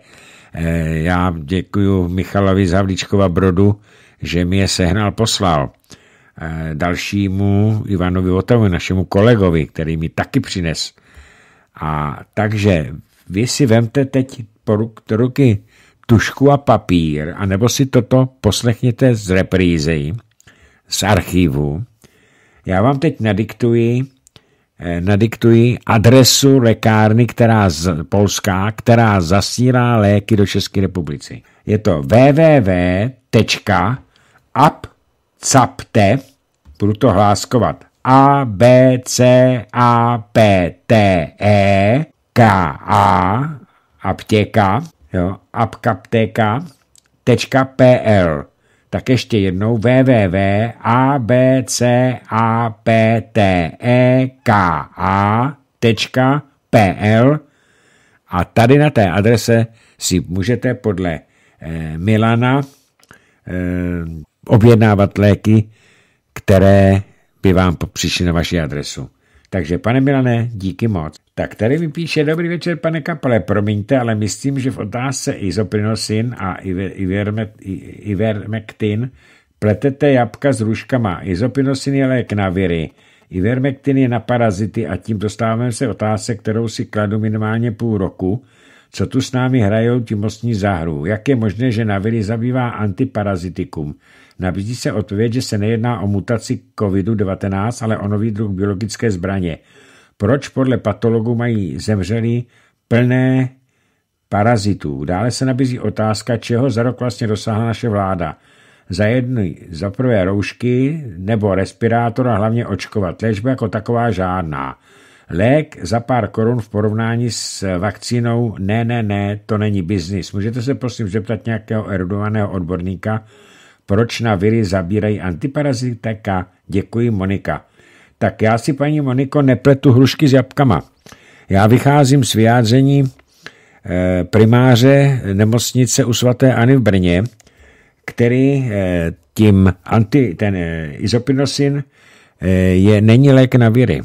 Eh, já děkuji Michalovi Zavlíčkova Brodu, že mi je sehnal poslal. Dalšímu Ivanovi Otavovi, našemu kolegovi, který mi taky přines. A takže vy si vemte teď po ruky tušku a papír, anebo si toto poslechněte z reprízy, z archivu. Já vám teď nadiktuji, eh, nadiktuji adresu lékárny, která z Polská, která zasílá léky do České republiky. Je to www.apcapte, budu to hláskovat, a B C A P T E K A aptěka jo, apkapteka.pl. Tak ještě jednou www.abcapteka.pl e a tady na té adrese si můžete podle eh, Milana eh, objednávat léky, které by vám přišly na vaši adresu. Takže pane Milane, díky moc. Tak tady mi píše, dobrý večer, pane Kapele, promiňte, ale myslím, že v otázce izoprinosin a ivermectin pletete jabka s ruškama. Izoprinosin je lék na viry. Ivermectin je na parazity a tím dostávám se otázce, kterou si kladu minimálně půl roku, co tu s námi hrajou ti mostní záhru. Jak je možné, že na viry zabývá antiparazitikum? Nabízí se odpověď, že se nejedná o mutaci COVID-19, ale o nový druh biologické zbraně – proč podle patologů mají zemřelí plné parazitů. Dále se nabízí otázka, čeho za rok vlastně dosáhla naše vláda. Za jedny, za prvé roušky nebo respirátor a hlavně očkovat. Léčba jako taková žádná. Lék za pár korun v porovnání s vakcínou, ne, ne, ne, to není biznis. Můžete se prosím zeptat nějakého erudovaného odborníka, proč na viry zabírají antiparazitika? Děkuji, Monika. Tak já si, paní Moniko, nepletu hrušky s jabkama. Já vycházím z vyjádření eh, primáře nemocnice u svaté Ani v Brně, který eh, tím anti, ten eh, izopinosin je, není lék na viry.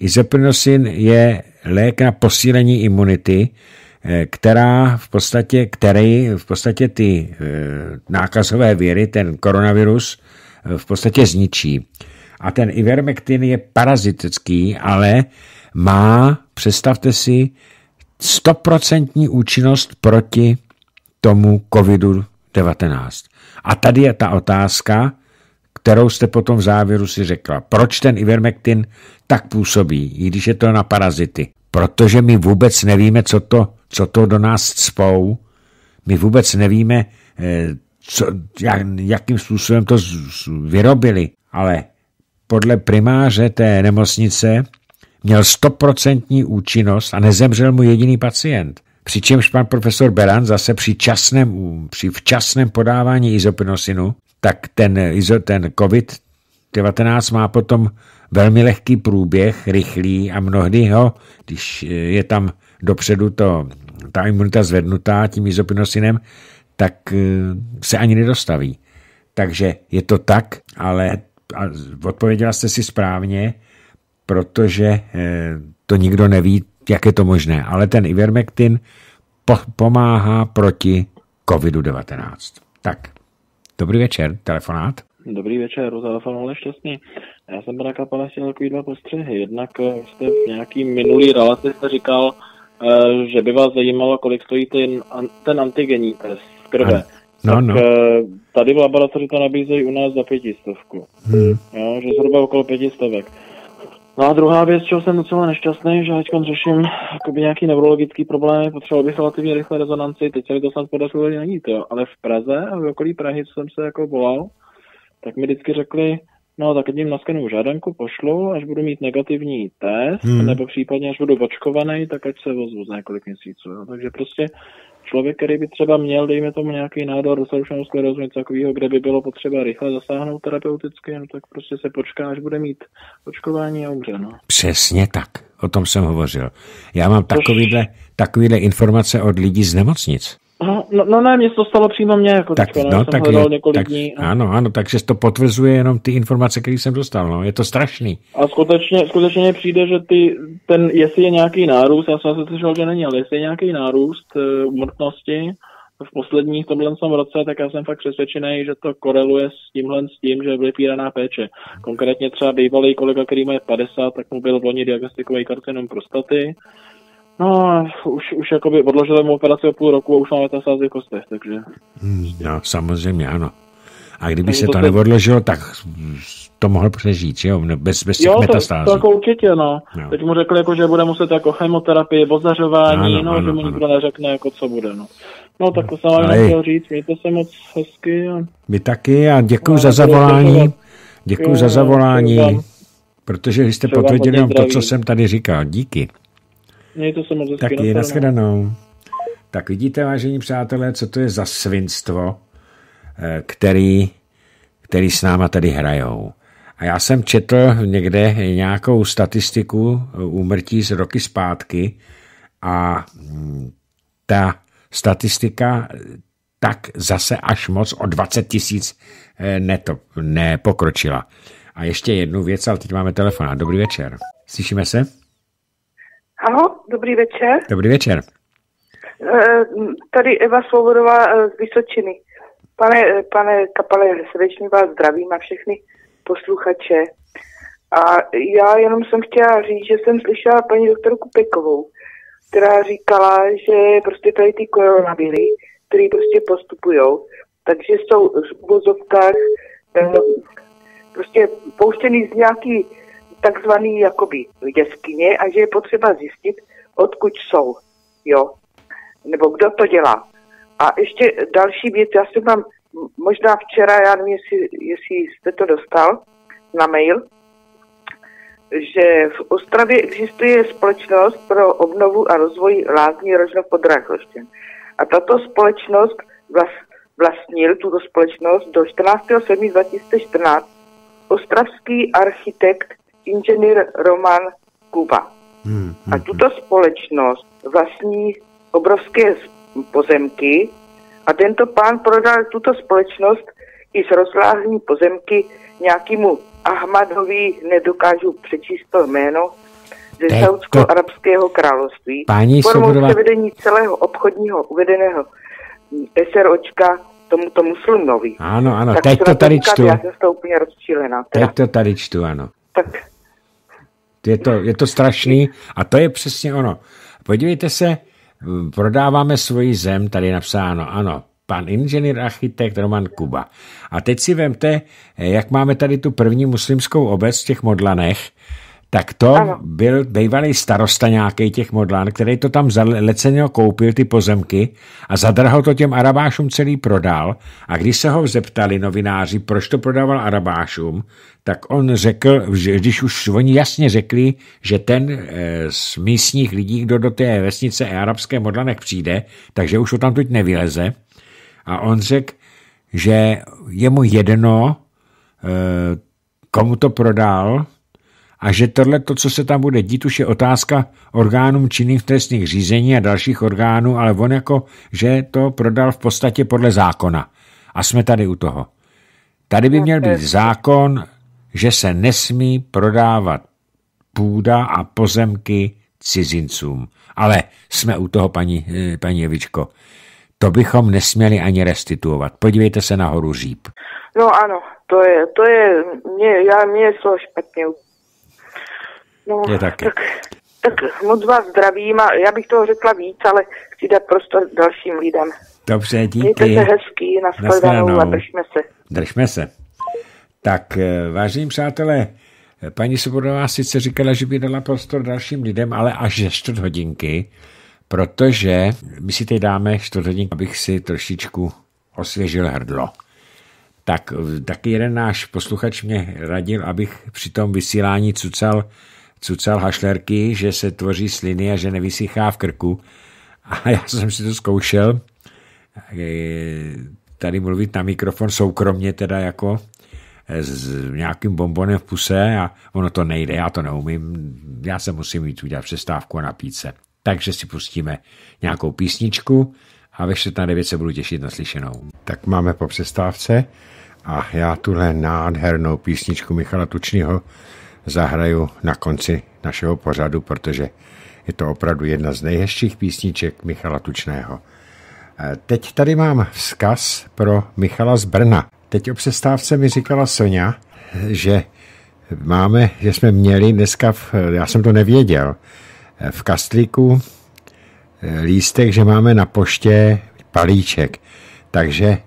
Izopinosin je lék na posílení imunity, která v podstatě, který v podstatě ty nákazové viry, ten koronavirus, v podstatě zničí. A ten ivermektin je parazitický, ale má, představte si, stoprocentní účinnost proti tomu covid 19 A tady je ta otázka, kterou jste potom v závěru si řekla. Proč ten ivermektin tak působí, i když je to na parazity? Protože my vůbec nevíme, co to, co to do nás spou. my vůbec nevíme, eh, co, jak, jakým způsobem to z, z, vyrobili, ale podle primáře té nemocnice měl stoprocentní účinnost a nezemřel mu jediný pacient. Přičemž pan profesor Beran zase při, časném, při včasném podávání izopinosinu, tak ten, izo, ten COVID-19 má potom velmi lehký průběh, rychlý a mnohdy ho, když je tam dopředu to, ta imunita zvednutá tím izopinosinem, tak eh, se ani nedostaví. Takže je to tak, ale a odpověděla jste si správně, protože eh, to nikdo neví, jak je to možné. Ale ten Ivermectin po pomáhá proti COVID-19. Tak, dobrý večer, telefonát. Dobrý večer, u telefonu ale šťastný. Já jsem pana Kapala chtěl takový dva postřehy. Jednak eh, jste v nějaký minulý relaci jste říkal, eh, že by vás zajímalo, kolik stojí ten, ten antigenní test krve. Ano. No, tak no. Eh, tady v laboratoři to nabízejí u nás za pětistovku. Hmm. Jo, že zhruba okolo pětistovek. No a druhá věc, čeho jsem docela nešťastný, že teď řeším jakoby nějaký neurologický problém, potřeboval bych relativně rychle rezonanci, teď se mi to snad podařilo najít, jo. ale v Praze a v okolí Prahy, co jsem se jako volal, tak mi vždycky řekli, no tak jim naskenuju žádanku, pošlu, až budu mít negativní test, hmm. nebo případně až budu očkovaný, tak ať se vozvu za několik měsíců. Jo. Takže prostě člověk, který by třeba měl, dejme tomu, nějaký nádor do sklerózu, rozumět takového, kde by bylo potřeba rychle zasáhnout terapeuticky, no tak prostě se počká, až bude mít očkování a umře. No. Přesně tak, o tom jsem hovořil. Já mám takovýhle, takovýhle informace od lidí z nemocnic. No, no ne, mě to stalo přímo mě, jako tak, teďka, no, jsem tak je, několik tak, dní. A... Ano, ano, takže to potvrzuje jenom ty informace, které jsem dostal, no, je to strašný. A skutečně, skutečně přijde, že ty, ten, jestli je nějaký nárůst, já jsem se slyšel, že není, ale jestli je nějaký nárůst uh, eh, umrtnosti v posledních tomhle roce, tak já jsem fakt přesvědčený, že to koreluje s tímhle s tím, že byly píraná péče. Konkrétně třeba bývalý kolega, který má 50, tak mu byl v loni diagnostikový karcinom prostaty No, už, už jakoby odložili mu operaci o půl roku a už máme ta v kostech, takže... Hmm, no, samozřejmě, ano. A kdyby se to, neodložilo, tak to mohl přežít, jo? Bez, bez těch jo, metastází. Jo, to, to jako určitě, no. no. Teď mu řekli, jako, že bude muset jako chemoterapii, ozařování, no, že mu nikdo neřekne, jako co bude, no. No, tak to jsem vám chtěl říct, mějte se moc hezky. A... My taky a děkuji no, za zavolání. Děkuji za zavolání, protože jste potvrdili nám to, co jsem tady říkal. Díky. Mějte se moc Taky, nashledanou. Tak vidíte, vážení přátelé, co to je za svinstvo, eh, který, který s náma tady hrajou. A já jsem četl někde nějakou statistiku eh, úmrtí z roky zpátky a mm, ta statistika tak zase až moc o 20 tisíc eh, nepokročila. A ještě jednu věc, ale teď máme telefon. Dobrý večer. Slyšíme se? Aho, dobrý večer. Dobrý večer. Eh, tady Eva Svobodová eh, z Vysočiny. Pane, eh, pane Kapale, srdečně vás zdravím a všechny posluchače. A já jenom jsem chtěla říct, že jsem slyšela paní doktorku Pekovou, která říkala, že prostě tady ty koronaviry, které prostě postupují, takže jsou v uvozovkách prostě pouštěný z nějaký takzvaný jakoby jeskyně a že je potřeba zjistit, odkud jsou, jo, nebo kdo to dělá. A ještě další věc, já jsem vám možná včera, já nevím, jestli, jestli jste to dostal na mail, že v Ostravě existuje společnost pro obnovu a rozvoj lázní rožno pod Rakoštěn. A tato společnost vlastnil tuto společnost do 14.7.2014 ostravský architekt inženýr Roman Kuba. Hmm, hmm, a tuto společnost vlastní obrovské pozemky a tento pán prodal tuto společnost i s rozláhlými pozemky nějakému Ahmadovi, nedokážu přečíst to jméno, ze Saudsko-Arabského království. Pání formou Sobodová... převedení celého obchodního uvedeného SROčka tomuto muslimovi. Ano, ano, tak teď to tady čtu. Já jsem úplně rozčílená. Teď to tady čtu, ano. Tak je to, je to strašný a to je přesně ono. Podívejte se, prodáváme svoji zem, tady je napsáno, ano, pan inženýr architekt Roman Kuba. A teď si vemte, jak máme tady tu první muslimskou obec v těch modlanech, tak to ano. byl bývalý starosta nějaký těch modlán, který to tam za leceně koupil, ty pozemky, a zadrhl to těm arabášům celý prodal. A když se ho zeptali novináři, proč to prodával arabášům, tak on řekl, že když už oni jasně řekli, že ten eh, z místních lidí, kdo do té vesnice e arabské modlanek přijde, takže už ho tam teď nevyleze. A on řekl, že je mu jedno, eh, komu to prodal, a že tohle, to, co se tam bude dít, už je otázka orgánům činných v trestních řízení a dalších orgánů, ale on jako, že to prodal v podstatě podle zákona. A jsme tady u toho. Tady by no, měl být zákon, že se nesmí prodávat půda a pozemky cizincům. Ale jsme u toho, paní, eh, paní Jevičko. To bychom nesměli ani restituovat. Podívejte se nahoru říp. No ano, to je, to je, mě, já, mě je špatně No, je taky. Tak, tak moc vás zdravím a já bych toho řekla víc, ale chci dát prostor dalším lidem. Dobře, díky. Mějte se hezký nashledanou a držme se. Držme se. Tak, eh, vážení přátelé, eh, paní Svobodová sice říkala, že by dala prostor dalším lidem, ale až ze čtvrt hodinky, protože my si teď dáme čtvrt hodinky, abych si trošičku osvěžil hrdlo. Tak eh, taky jeden náš posluchač mě radil, abych při tom vysílání cucal cucal hašlerky, že se tvoří sliny a že nevysychá v krku. A já jsem si to zkoušel e, tady mluvit na mikrofon soukromně teda jako e, s nějakým bombonem v puse a ono to nejde, já to neumím, já se musím jít udělat přestávku a napít se. Takže si pustíme nějakou písničku a ve na 9 se budu těšit na slyšenou. Tak máme po přestávce a já tuhle nádhernou písničku Michala Tučního zahraju na konci našeho pořadu, protože je to opravdu jedna z nejhezčích písniček Michala Tučného. Eh, teď tady mám vzkaz pro Michala z Brna. Teď o přestávce mi říkala Sonja, že máme, že jsme měli dneska, v, já jsem to nevěděl, eh, v kastlíku eh, lístek, že máme na poště palíček. Takže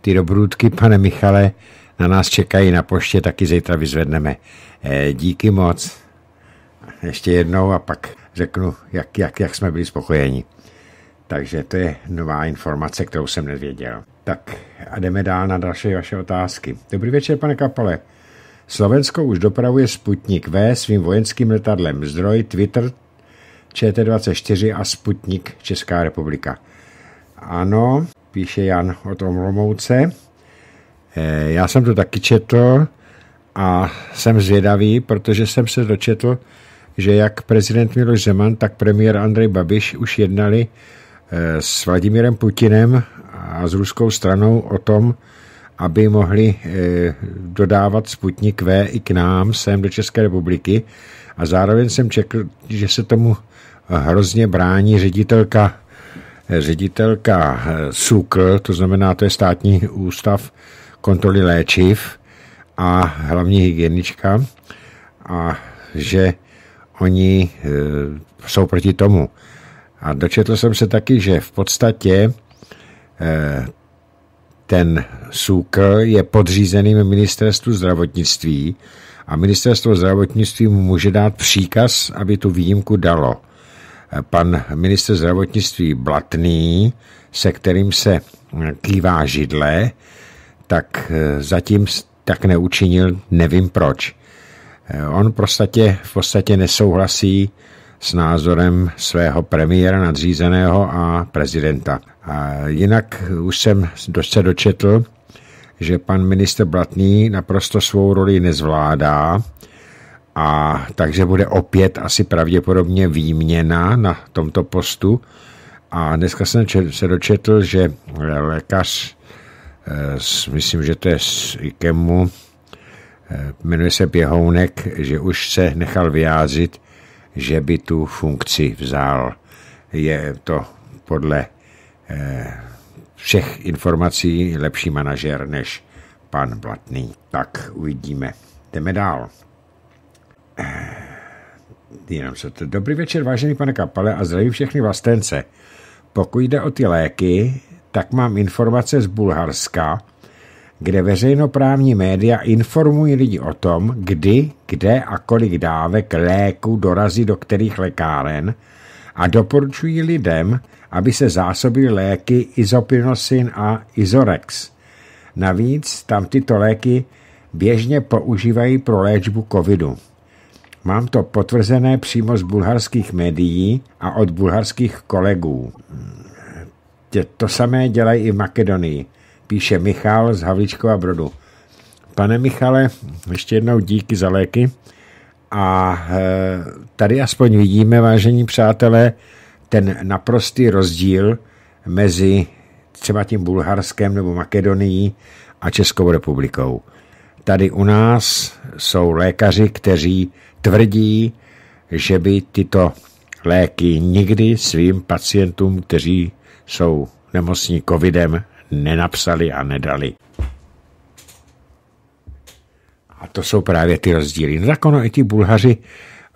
ty dobrůdky, pane Michale, na nás čekají na poště, taky zítra vyzvedneme. Eh, díky moc. Ještě jednou a pak řeknu, jak, jak, jak jsme byli spokojeni. Takže to je nová informace, kterou jsem nevěděl. Tak a jdeme dál na další vaše otázky. Dobrý večer, pane Kapale. Slovensko už dopravuje Sputnik V svým vojenským letadlem. Zdroj Twitter, ČT24 a Sputnik Česká republika. Ano, píše Jan tom Romouce. Eh, já jsem to taky četl a jsem zvědavý, protože jsem se dočetl, že jak prezident Miloš Zeman, tak premiér Andrej Babiš už jednali eh, s Vladimirem Putinem a s ruskou stranou o tom, aby mohli eh, dodávat Sputnik V i k nám sem do České republiky. A zároveň jsem čekl, že se tomu hrozně brání ředitelka ředitelka SUKL, to znamená, to je státní ústav kontroly léčiv a hlavní hygienička a že oni e, jsou proti tomu. A dočetl jsem se taky, že v podstatě e, ten SUKL je podřízeným ministerstvu zdravotnictví a ministerstvo zdravotnictví mu může dát příkaz, aby tu výjimku dalo. E, pan minister zdravotnictví Blatný, se kterým se e, kývá židle, tak eh, zatím tak neučinil, nevím proč. Eh, on prostatě, v podstatě nesouhlasí s názorem svého premiéra nadřízeného a prezidenta. A jinak už jsem se dočetl, že pan minister Blatný naprosto svou roli nezvládá, a takže bude opět asi pravděpodobně výměna na tomto postu. A dneska jsem se dočetl, že lékař Eh, myslím, že to je s IKEMu, eh, jmenuje se Běhounek, že už se nechal vyjádřit, že by tu funkci vzal. Je to podle eh, všech informací lepší manažer než pan Blatný. Tak uvidíme. Jdeme dál. Jenom se to. Dobrý večer, vážený pane Kapale a zdravím všechny vlastence. Pokud jde o ty léky, tak mám informace z Bulharska, kde veřejnoprávní média informují lidi o tom, kdy, kde a kolik dávek léku dorazí do kterých lékáren a doporučují lidem, aby se zásobili léky izopinosin a izorex. Navíc tam tyto léky běžně používají pro léčbu covidu. Mám to potvrzené přímo z bulharských médií a od bulharských kolegů. To samé dělají i v Makedonii, píše Michal z Havlíčkova Brodu. Pane Michale, ještě jednou díky za léky. A e, tady aspoň vidíme, vážení přátelé, ten naprostý rozdíl mezi třeba tím Bulharskem nebo Makedonií a Českou republikou. Tady u nás jsou lékaři, kteří tvrdí, že by tyto léky nikdy svým pacientům, kteří jsou nemocní covidem, nenapsali a nedali. A to jsou právě ty rozdíly. No tak ono i ti Bulhaři,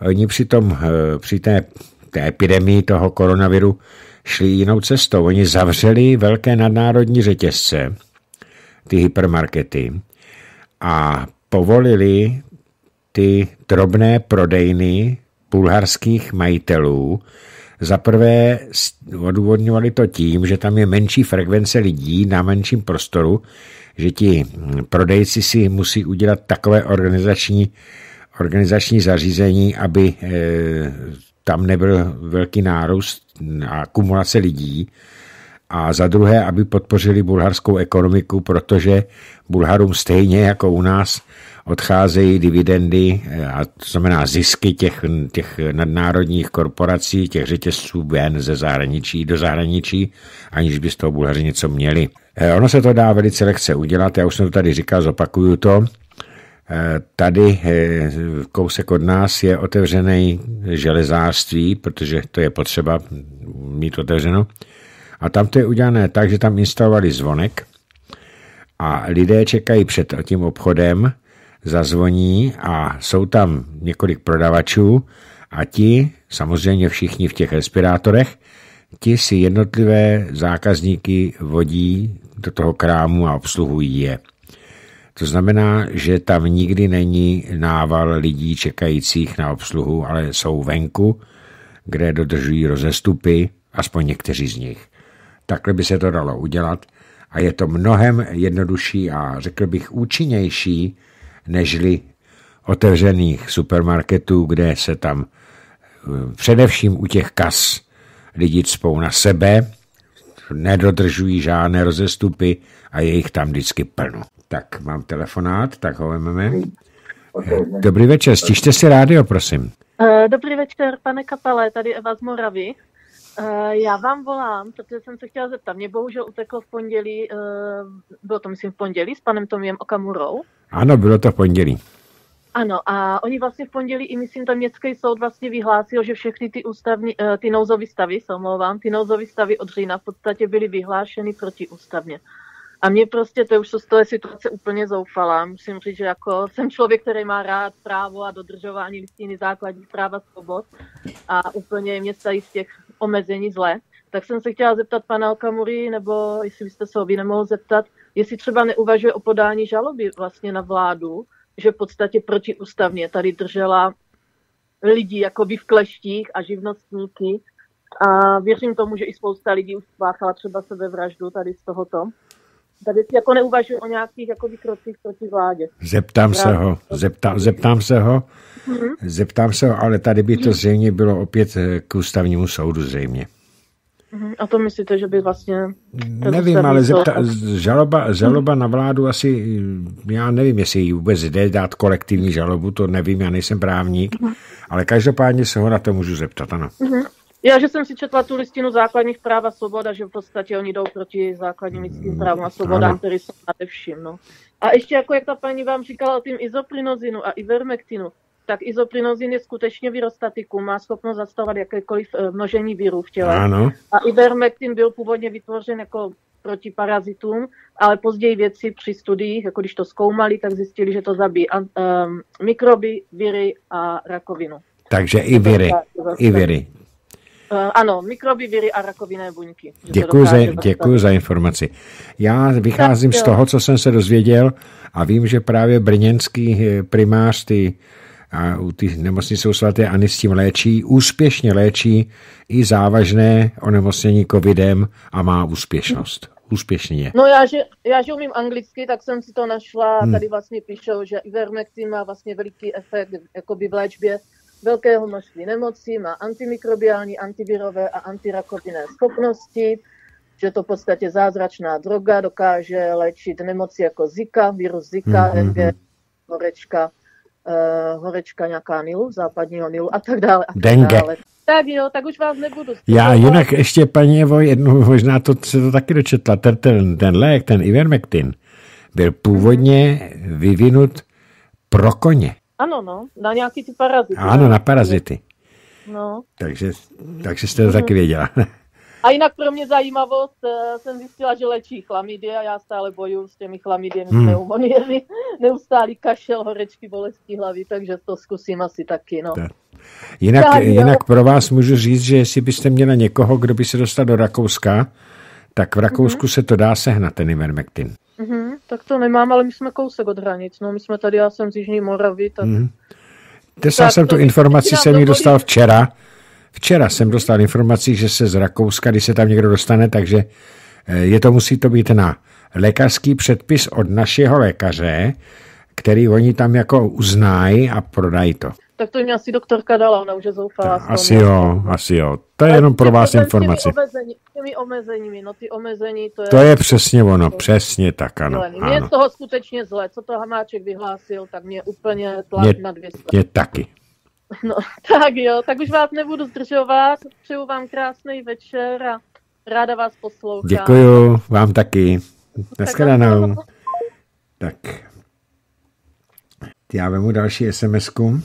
oni při, tom, eh, při té, té epidemii toho koronaviru šli jinou cestou. Oni zavřeli velké nadnárodní řetězce, ty hypermarkety, a povolili ty drobné prodejny bulharských majitelů, za prvé odůvodňovali to tím, že tam je menší frekvence lidí na menším prostoru, že ti hm, prodejci si musí udělat takové organizační, organizační zařízení, aby eh, tam nebyl velký nárůst a kumulace lidí a za druhé, aby podpořili bulharskou ekonomiku, protože Bulharům stejně jako u nás odcházejí dividendy, eh, a to znamená zisky těch, těch nadnárodních korporací, těch řetězců ven ze zahraničí do zahraničí, aniž by z toho Bulhaři něco měli. Eh, ono se to dá velice lehce udělat, já už jsem to tady říkal, zopakuju to. Eh, tady kousek od nás je otevřený železářství, protože to je potřeba mít otevřeno. A tam to je udělané tak, že tam instalovali zvonek a lidé čekají před tím obchodem, zazvoní a jsou tam několik prodavačů a ti, samozřejmě všichni v těch respirátorech, ti si jednotlivé zákazníky vodí do toho krámu a obsluhují je. To znamená, že tam nikdy není nával lidí čekajících na obsluhu, ale jsou venku, kde dodržují rozestupy, aspoň někteří z nich. Takhle by se to dalo udělat a je to mnohem jednodušší a řekl bych účinnější nežli otevřených supermarketů, kde se tam eh, především u těch kas lidi spou na sebe, nedodržují žádné rozestupy a je jich tam vždycky plno. Tak mám telefonát, tak ho vememe. Dobrý večer, stište si rádio, prosím. Eh, dobrý večer, pane Kapale, tady Eva z Moravy. Eh, já vám volám, protože jsem se chtěla zeptat. Mě bohužel uteklo v pondělí, eh, bylo to myslím v pondělí s panem Tomiem Okamurou. Ano, bylo to v pondělí. Ano, a oni vlastně v pondělí i myslím, tam městský soud vlastně vyhlásil, že všechny ty ústavní, eh, ty nouzové stavy, se omlouvám, ty nouzové stavy od října v podstatě byly vyhlášeny protiústavně. A mě prostě, to už z toho situace úplně zoufala. Musím říct, že jako jsem člověk, který má rád právo a dodržování listiny základních práv a svobod. A úplně mě z těch omezení zle, tak jsem se chtěla zeptat pana Okamury, nebo jestli byste se ho vy nemohl zeptat, jestli třeba neuvažuje o podání žaloby vlastně na vládu, že v podstatě protiústavně tady držela lidi jakoby v kleštích a živnostníky. A věřím tomu, že i spousta lidí už spáchala třeba sebevraždu tady z tohoto tady jako neuvažuji o nějakých jako krocích proti vládě. Zeptám Právě. se ho, zeptám, zeptám se ho, mhm. zeptám se ho, ale tady by to mhm. zřejmě bylo opět eh, k ústavnímu soudu zřejmě. Mhm. A to myslíte, že by vlastně... Nevím, ale zepta, žaloba, žaloba hmm. na vládu asi, mm, já nevím, jestli ji vůbec jde dát kolektivní žalobu, to nevím, já nejsem právník, hmm. ale každopádně se ho na to můžu zeptat, ano. Hmm. Já, že jsem si četla tu listinu základních práv a a že v podstatě oni jdou proti základním lidským právům a svobodám, které jsou nade vším. No. A ještě jako jak ta paní vám říkala o tím izoprinozinu a ivermektinu, tak izoprinozin je skutečně virostatikum, má schopnost zastavovat jakékoliv eh, množení virů v těle. Ano. A ivermektin byl původně vytvořen jako proti parazitům, ale později věci při studiích, jako když to zkoumali, tak zjistili, že to zabíjí um, mikroby, viry a rakovinu. Takže i viry, i viry. Eh, ano, mikroby, viry a rakovinné buňky. Děkuji za, děkuji za informaci. Já vycházím tak, z toho, co jsem se dozvěděl a vím, že právě brněnský eh, primář ty, a u ty nemocnice u svaté Ani s tím léčí, úspěšně léčí i závažné onemocnění covidem a má úspěšnost. Hm úspěšně. No já že, já, že umím anglicky, tak jsem si to našla, hmm. tady vlastně píšou, že Ivermectin má vlastně veliký efekt jakoby v léčbě velkého množství nemocí, má antimikrobiální, antivirové a antirakovinné schopnosti, že to v podstatě zázračná droga dokáže léčit nemoci jako Zika, virus Zika, mm-hmm. Mhm, NG, mhm. horečka, uh, horečka nějaká Nilu, západního Nilu a tak dále. A tak Dengue. Dále. Tak jo, tak už vás nebudu. Způsobovat. Já jinak ještě, paní Evo, jednu, možná to se to taky dočetla, ten, ten, ten lék, ten Ivermectin, byl původně vyvinut pro koně. Ano, no, na nějaký ty parazity. Ano, na parazity. No. Takže, takže jste to mhm. taky věděla. A jinak pro mě zajímavost, eh, jsem zjistila, že léčí chlamidie a já stále boju s těmi chlamidie, hmm. pneumoniemi, neustálý kašel, horečky, bolesti hlavy, takže to zkusím asi taky. No. Tak. Jinak, jinak pro vás můžu říct, že jestli byste měla někoho, kdo by se dostal do Rakouska, tak v Rakousku mm-hmm. se to dá sehnat, ten Ivermectin. Mm-hmm. Tak to nemám, ale my jsme kousek od hranic. No, my jsme tady, já jsem z Jižní Moravy, tak... Mm-hmm. Tesla jsem tu informaci, jsem ji dostal včera. Včera jsem dostal informaci, že se z Rakouska, když se tam někdo dostane, takže eh, je to musí to být na lékařský předpis od našeho lékaře, který oni tam jako uznají a prodají to. Tak to mě asi doktorka dala, ona už je zoufalá. Asi jo, asi jo. To je jenom pro vás informace. Omezení, těmi omezeními, no ty omezení, to je... To je přesně ono, přesně tak, ano. Mě ano. je z toho skutečně zle, co to Hamáček vyhlásil, tak mě úplně tlak mě, na 200. Mě taky. No, tak jo, tak už vás nebudu zdržovat, přeju vám krásný večer a ráda vás poslouchám. Děkuju, vám taky. Naschledanou. Tak, já vemu další SMS-ku.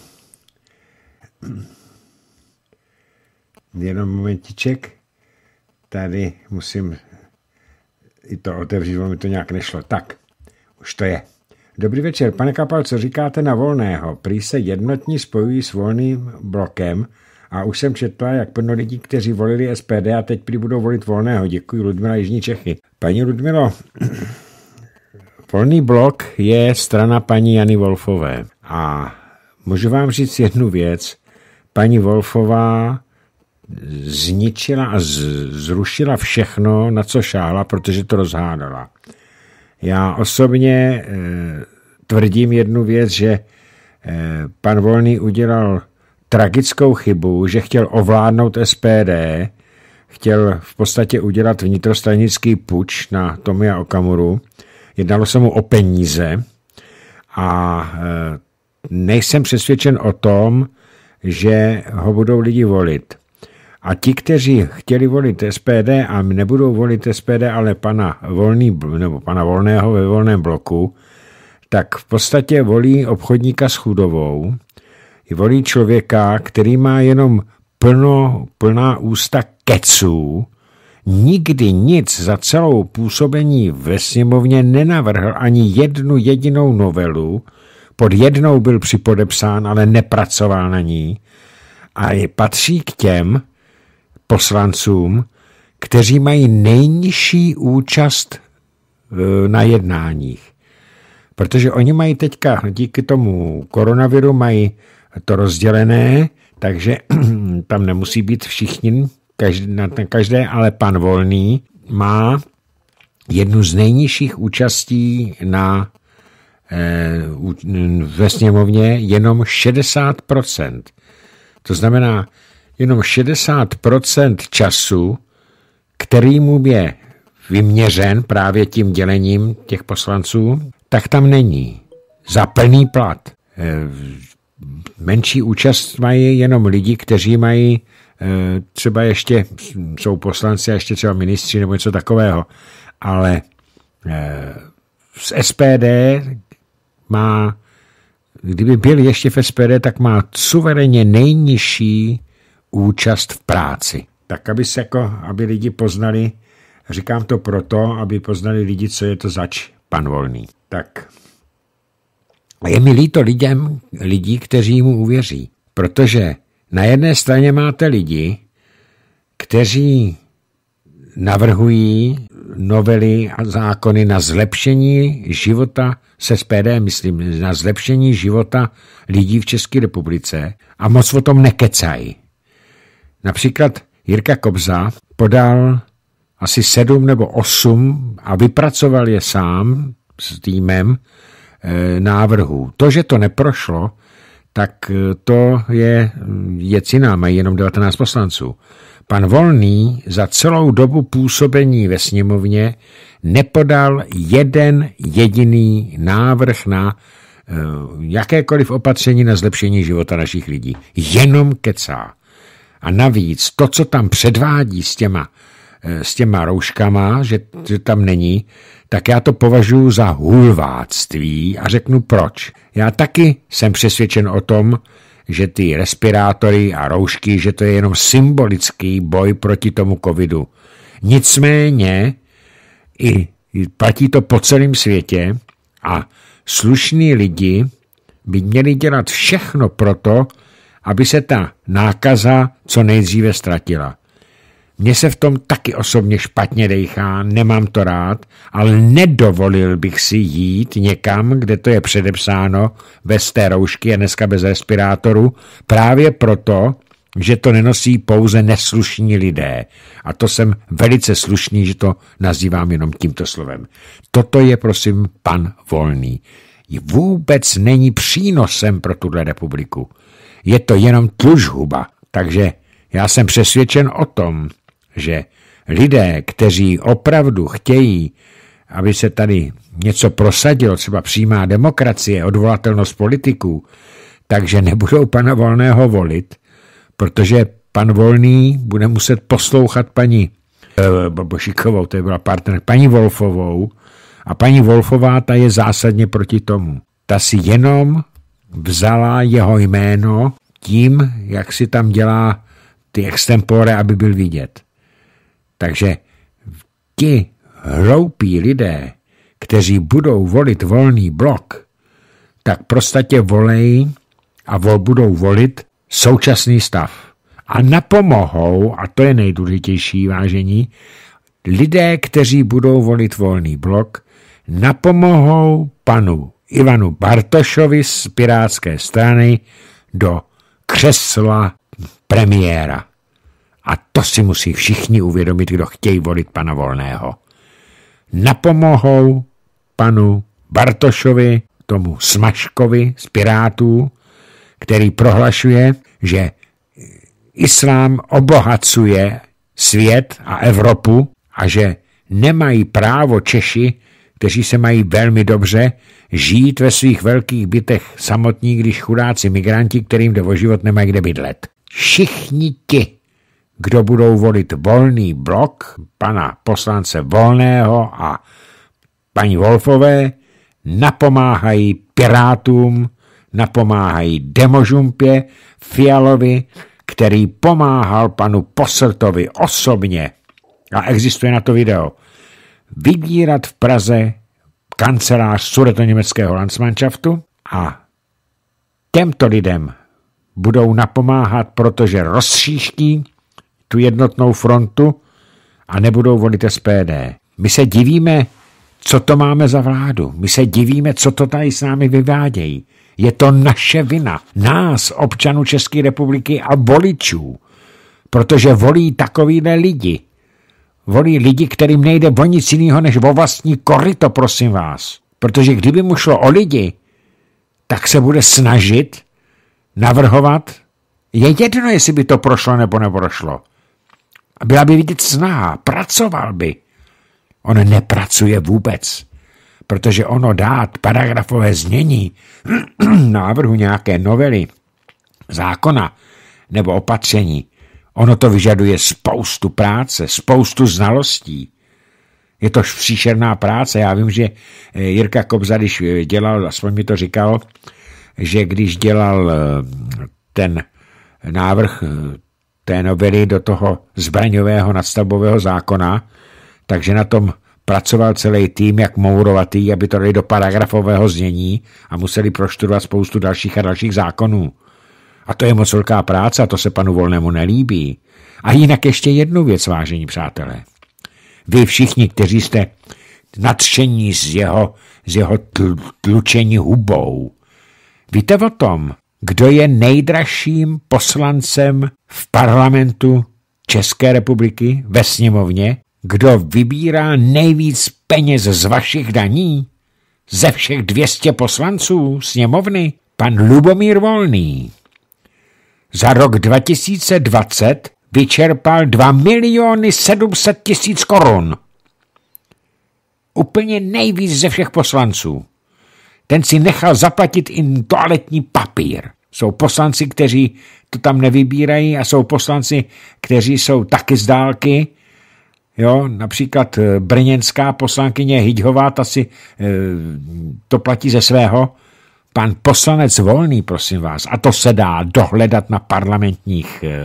Jenom momentiček. Tady musím i to otevřít, mi to nějak nešlo. Tak, už to je. Dobrý večer, pane Kapal, co říkáte na volného? Prý se jednotní spojují s volným blokem a už jsem četla, jak plno lidí, kteří volili SPD a teď prý budou volit volného. Děkuji, Ludmila Jižní Čechy. Paní Ludmilo, volný blok je strana paní Jany Wolfové a můžu vám říct jednu věc, paní Wolfová zničila a zrušila všechno, na co šála, protože to rozhádala. Já osobně e, tvrdím jednu věc, že e, pan Volný udělal tragickou chybu, že chtěl ovládnout SPD, chtěl v podstatě udělat vnitrostranický puč na Tomia Okamuru. Jednalo se mu o peníze a e, nejsem přesvědčen o tom, že ho budou lidi volit. A ti, kteří chtěli volit SPD a nebudou volit SPD, ale pana, Volný, nebo pana Volného ve volném bloku, tak v podstatě volí obchodníka s chudovou, volí člověka, který má jenom plno, plná ústa keců, nikdy nic za celou působení ve sněmovně nenavrhl ani jednu jedinou novelu, pod jednou byl připodepsán, ale nepracoval na ní a je, patří k těm poslancům, kteří mají nejnižší účast e, na jednáních. Protože oni mají teďka, díky tomu koronaviru, mají to rozdělené, takže tam nemusí být všichni, každý, na každé, ale pan Volný má jednu z nejnižších účastí na Eh, ve sněmovně jenom 60%. To znamená, jenom 60% času, který mu je vyměřen právě tím dělením těch poslanců, tak tam není. Za plný plat. Eh, menší účast mají jenom lidi, kteří mají eh, třeba ještě, jsou poslanci a ještě třeba ministři nebo něco takového. Ale z SPD má, kdyby byl ještě v SPD, tak má suverénně nejnižší účast v práci. Tak, aby se jako, aby lidi poznali, říkám to proto, aby poznali lidi, co je to zač pan Volný. Tak a je mi líto lidem, lidí, kteří mu uvěří. Protože na jedné straně máte lidi, kteří navrhují novely a zákony na zlepšení života se SPD, myslím, na zlepšení života lidí v České republice a moc o tom nekecají. Například Jirka Kobza podal asi sedm nebo osm a vypracoval je sám s týmem e, návrhů. To, že to neprošlo, tak eh, to je věc hm, jiná, mají jenom 19 poslanců. Pan Volný za celou dobu působení ve sněmovně nepodal jeden jediný návrh na eh, jakékoliv opatření na zlepšení života našich lidí. Jenom kecá. A navíc to, co tam předvádí s těma, eh, s těma rouškama, že, že tam není, tak já to považuji za hulváctví a řeknu proč. Já taky jsem přesvědčen o tom, že ty respirátory a roušky, že to je jenom symbolický boj proti tomu covidu. Nicméně i platí to po celém světě a slušní lidi by měli dělat všechno proto, aby se ta nákaza co nejdříve ztratila. Mně se v tom taky osobně špatně dejchá, nemám to rád, ale nedovolil bych si jít někam, kde to je předepsáno, bez té roušky a dneska bez respirátoru, právě proto, že to nenosí pouze neslušní lidé. A to jsem velice slušný, že to nazývám jenom tímto slovem. Toto je, prosím, pan Volný. Vůbec není přínosem pro tuhle republiku. Je to jenom tlužhuba, takže já jsem přesvědčen o tom, že lidé, kteří opravdu chtějí, aby se tady něco prosadilo, třeba přímá demokracie, odvolatelnost politiků, takže nebudou pana Volného volit, protože pan Volný bude muset poslouchat paní eh, Bošikovou, to je byla partner, paní Wolfovou, a paní Wolfová ta je zásadně proti tomu. Ta si jenom vzala jeho jméno tím, jak si tam dělá ty extempore, aby byl vidět. Takže ti hloupí lidé, kteří budou volit volný blok, tak prostatě volejí a vol budou volit současný stav. A napomohou, a to je nejdůležitější vážení, lidé, kteří budou volit volný blok, napomohou panu Ivanu Bartošovi z Pirátské strany do křesla premiéra. A to si musí všichni uvědomit, kdo chtějí volit pana Volného. Napomohou panu Bartošovi, tomu Smaškovi z Pirátů, který prohlašuje, že islám obohacuje svět a Evropu a že nemají právo Češi, kteří se mají velmi dobře, žít ve svých velkých bytech samotní, když chudáci migranti, kterým jde o život, nemají kde bydlet. Všichni ti, kdo budou volit volný blok pana poslance Volného a paní Wolfové, napomáhají pirátům, napomáhají demožumpě Fialovi, který pomáhal panu Posrtovi osobně, a existuje na to video, vydírat v Praze kancelář německého Landsmannschaftu a těmto lidem budou napomáhat, protože rozšíští tu jednotnou frontu a nebudou volit SPD. My se divíme, co to máme za vládu. My se divíme, co to tady s námi vyvádějí. Je to naše vina, nás, občanů České republiky a voličů, protože volí takovýhle lidi. Volí lidi, kterým nejde o nic jiného než o vlastní koryto, prosím vás. Protože kdyby mu šlo o lidi, tak se bude snažit navrhovat. Je jedno, jestli by to prošlo nebo neprošlo. Byla by vidět snaha, pracoval by. On nepracuje vůbec, protože ono dát paragrafové znění návrhu nějaké novely, zákona nebo opatření, ono to vyžaduje spoustu práce, spoustu znalostí. Je to příšerná práce. Já vím, že eh, Jirka Kobza, když eh, dělal, aspoň mi to říkal, že když dělal eh, ten návrh té novely do toho zbraňového nadstavbového zákona, takže na tom pracoval celý tým jak mourovatý, aby to dali do paragrafového znění a museli proštudovat spoustu dalších a dalších zákonů. A to je moc velká práce a to se panu Volnému nelíbí. A jinak ještě jednu věc, vážení přátelé. Vy všichni, kteří jste nadšení z jeho, z jeho tl, tlučení hubou. Víte o tom, kdo je nejdražším poslancem v parlamentu České republiky ve sněmovně, kdo vybírá nejvíc peněz z vašich daní, ze všech 200 poslanců sněmovny, pan Lubomír Volný. Za rok 2020 vyčerpal 2 miliony 700 tisíc korun. Úplně nejvíc ze všech poslanců ten si nechal zaplatit i toaletní papír. Jsou poslanci, kteří to tam nevybírají a jsou poslanci, kteří jsou taky z dálky. Jo, například eh, brněnská poslankyně Hyďhová, ta si e, to platí ze svého. Pan poslanec Volný, prosím vás, a to se dá dohledat na parlamentních e,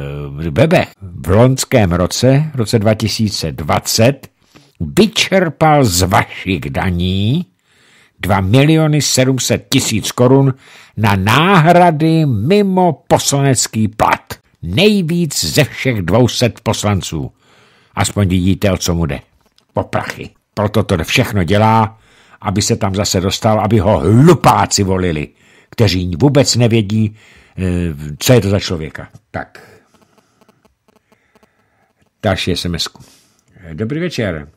webech. V loňském roce, roce 2020, vyčerpal z vašich daní 2 miliony 700 tisíc korun na náhrady mimo poslanecký plat. Nejvíc ze všech 200 poslanců. Aspoň vidíte, o co mu jde. Po prachy. Proto to všechno dělá, aby se tam zase dostal, aby ho hlupáci volili, kteří vůbec nevědí, eh, co je to za člověka. Tak. Další sms -ku. Dobrý večer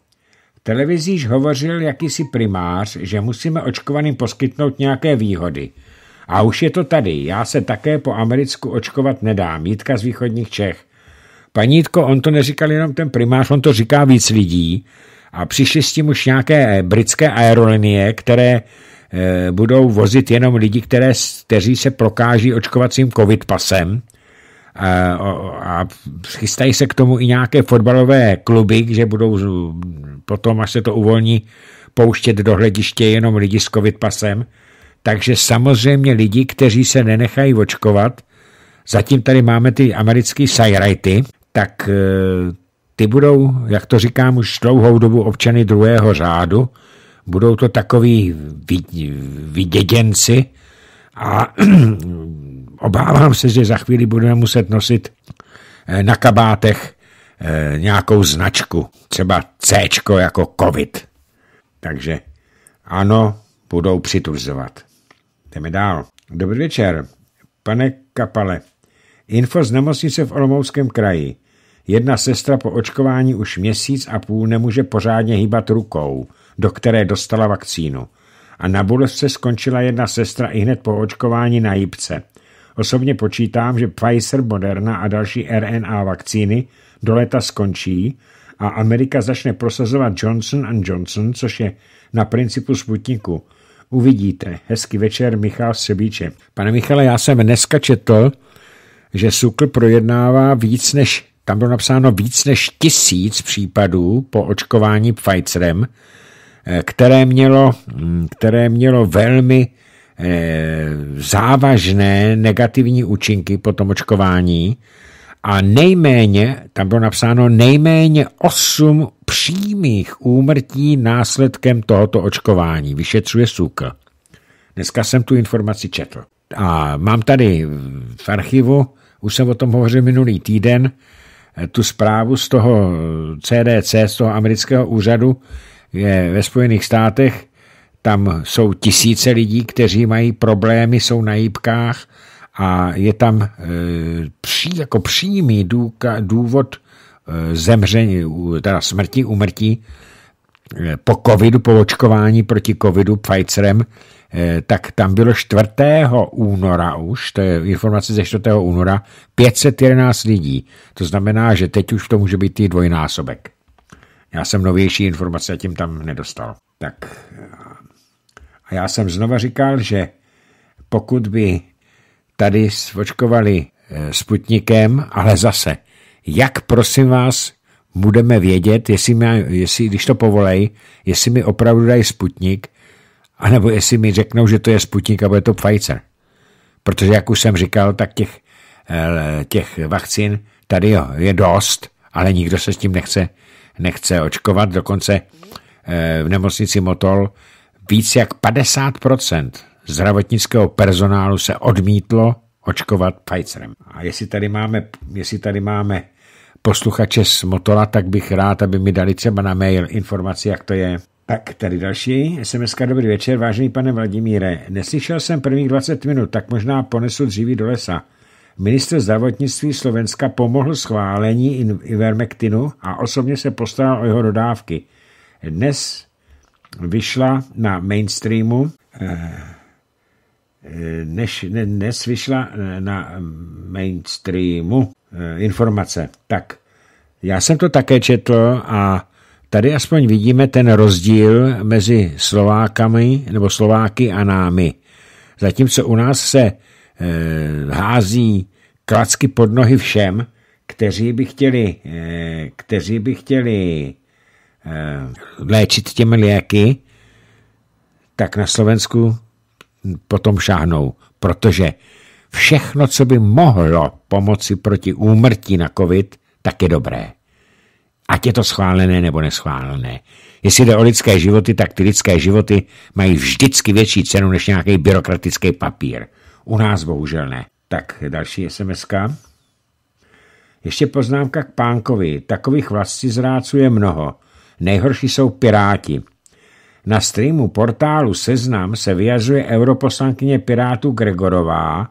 již hovořil jakýsi primář, že musíme očkovaným poskytnout nějaké výhody. A už je to tady, já se také po Americku očkovat nedám, Jitka z východních Čech. Panítko, on to neříkal jenom ten primář, on to říká víc lidí a přišli s tím už nějaké eh, britské aerolinie, které eh, budou vozit jenom lidi, které, kteří se prokáží očkovacím covid pasem Eh, a chystají se k tomu i nějaké fotbalové kluby, že budou potom, až se to uvolní, pouštět do hlediště jenom lidi s covid pasem. Takže samozřejmě lidi, kteří se nenechají očkovat, zatím tady máme ty americké sajrajty, tak eh, ty budou, jak to říkám, už dlouhou dobu občany druhého řádu, budou to takový vyděděnci a obávám se, že za chvíli budeme muset nosit eh, na kabátech eh, nějakou značku, třeba C jako COVID. Takže ano, budou přiturzovat. Jdeme dál. Dobrý večer, pane Kapale. Info z nemocnice v Olomouckém kraji. Jedna sestra po očkování už měsíc a půl nemůže pořádně hýbat rukou, do které dostala vakcínu. A na bolest se skončila jedna sestra i hned po očkování na jípce. Osobně počítám, že Pfizer, Moderna a další RNA vakcíny do léta skončí a Amerika začne prosazovat Johnson Johnson, což je na principu Sputniku. Uvidíte. Hezký večer, Michal Sebíče. Pane Michale, já jsem dneska četl, že Sukl projednává víc než, tam bylo napsáno víc než tisíc případů po očkování Pfizerem, eh, které mělo, mm, které mělo velmi Eh, závažné negativní účinky po tom očkování a nejméně, tam bylo napsáno nejméně 8 přímých úmrtí následkem tohoto očkování. Vyšetřuje SUK. Dneska jsem tu informaci četl. A mám tady v archivu, už jsem o tom hovořil minulý týden, eh, tu zprávu z toho CDC, eh, z toho amerického úřadu je ve Spojených státech, tam jsou tisíce lidí, kteří mají problémy, jsou na jípkách a je tam e, pří, jako přímý důka, důvod e, zemření, teda smrti, umrtí e, po covidu, po očkování proti covidu Pfizerem, e, tak tam bylo 4. února už, to je informace ze 4. února, 511 lidí. To znamená, že teď už to může být i dvojnásobek. Já jsem novější informace tím tam nedostal. Tak a já jsem znova říkal, že pokud by tady svočkovali eh, Sputnikem, ale zase, jak prosím vás budeme vědět, jestli, mě, jestli když to povolej, jestli mi opravdu dají Sputnik, anebo jestli mi řeknou, že to je Sputnik a bude to Pfizer. Protože, jak už jsem říkal, tak těch, eh, těch vakcín tady jo, je dost, ale nikdo se s tím nechce, nechce očkovat. Dokonce eh, v nemocnici Motol Víc jak 50 zdravotnického personálu se odmítlo očkovat Pfizerem. A jestli tady máme, jestli tady máme posluchače z Motola, tak bych rád, aby mi dali třeba na mail informaci, jak to je. Tak tady další sms -ka. Dobrý večer, vážený pane Vladimíre. Neslyšel jsem prvních 20 minut, tak možná ponesu dříví do lesa. Minister zdravotnictví Slovenska pomohl schválení Ivermectinu a osobně se postaral o jeho dodávky. Dnes vyšla na mainstreamu, eh, eh, než dnes vyšla eh, na mainstreamu informace. Tak já jsem to také četl a tady aspoň vidíme ten rozdíl mezi Slovákami nebo Slováky a námi. Zatímco u nás se hází klacky pod nohy všem, kteří by chtěli, kteří by chtěli Eh, léčit těmi léky, tak na Slovensku potom šáhnou, protože všechno, co by mohlo pomoci proti úmrtí na covid, tak je dobré. Ať je to schválené nebo neschválené. Jestli jde o lidské životy, tak ty lidské životy mají vždycky větší cenu než nějaký byrokratický papír. U nás bohužel ne. Tak další sms -ka. Ještě poznámka k pánkovi. Takových vlastizráců je mnoho. Nejhorší jsou Piráti. Na streamu portálu Seznam se vyjazuje europoslankyně pirátu Gregorová,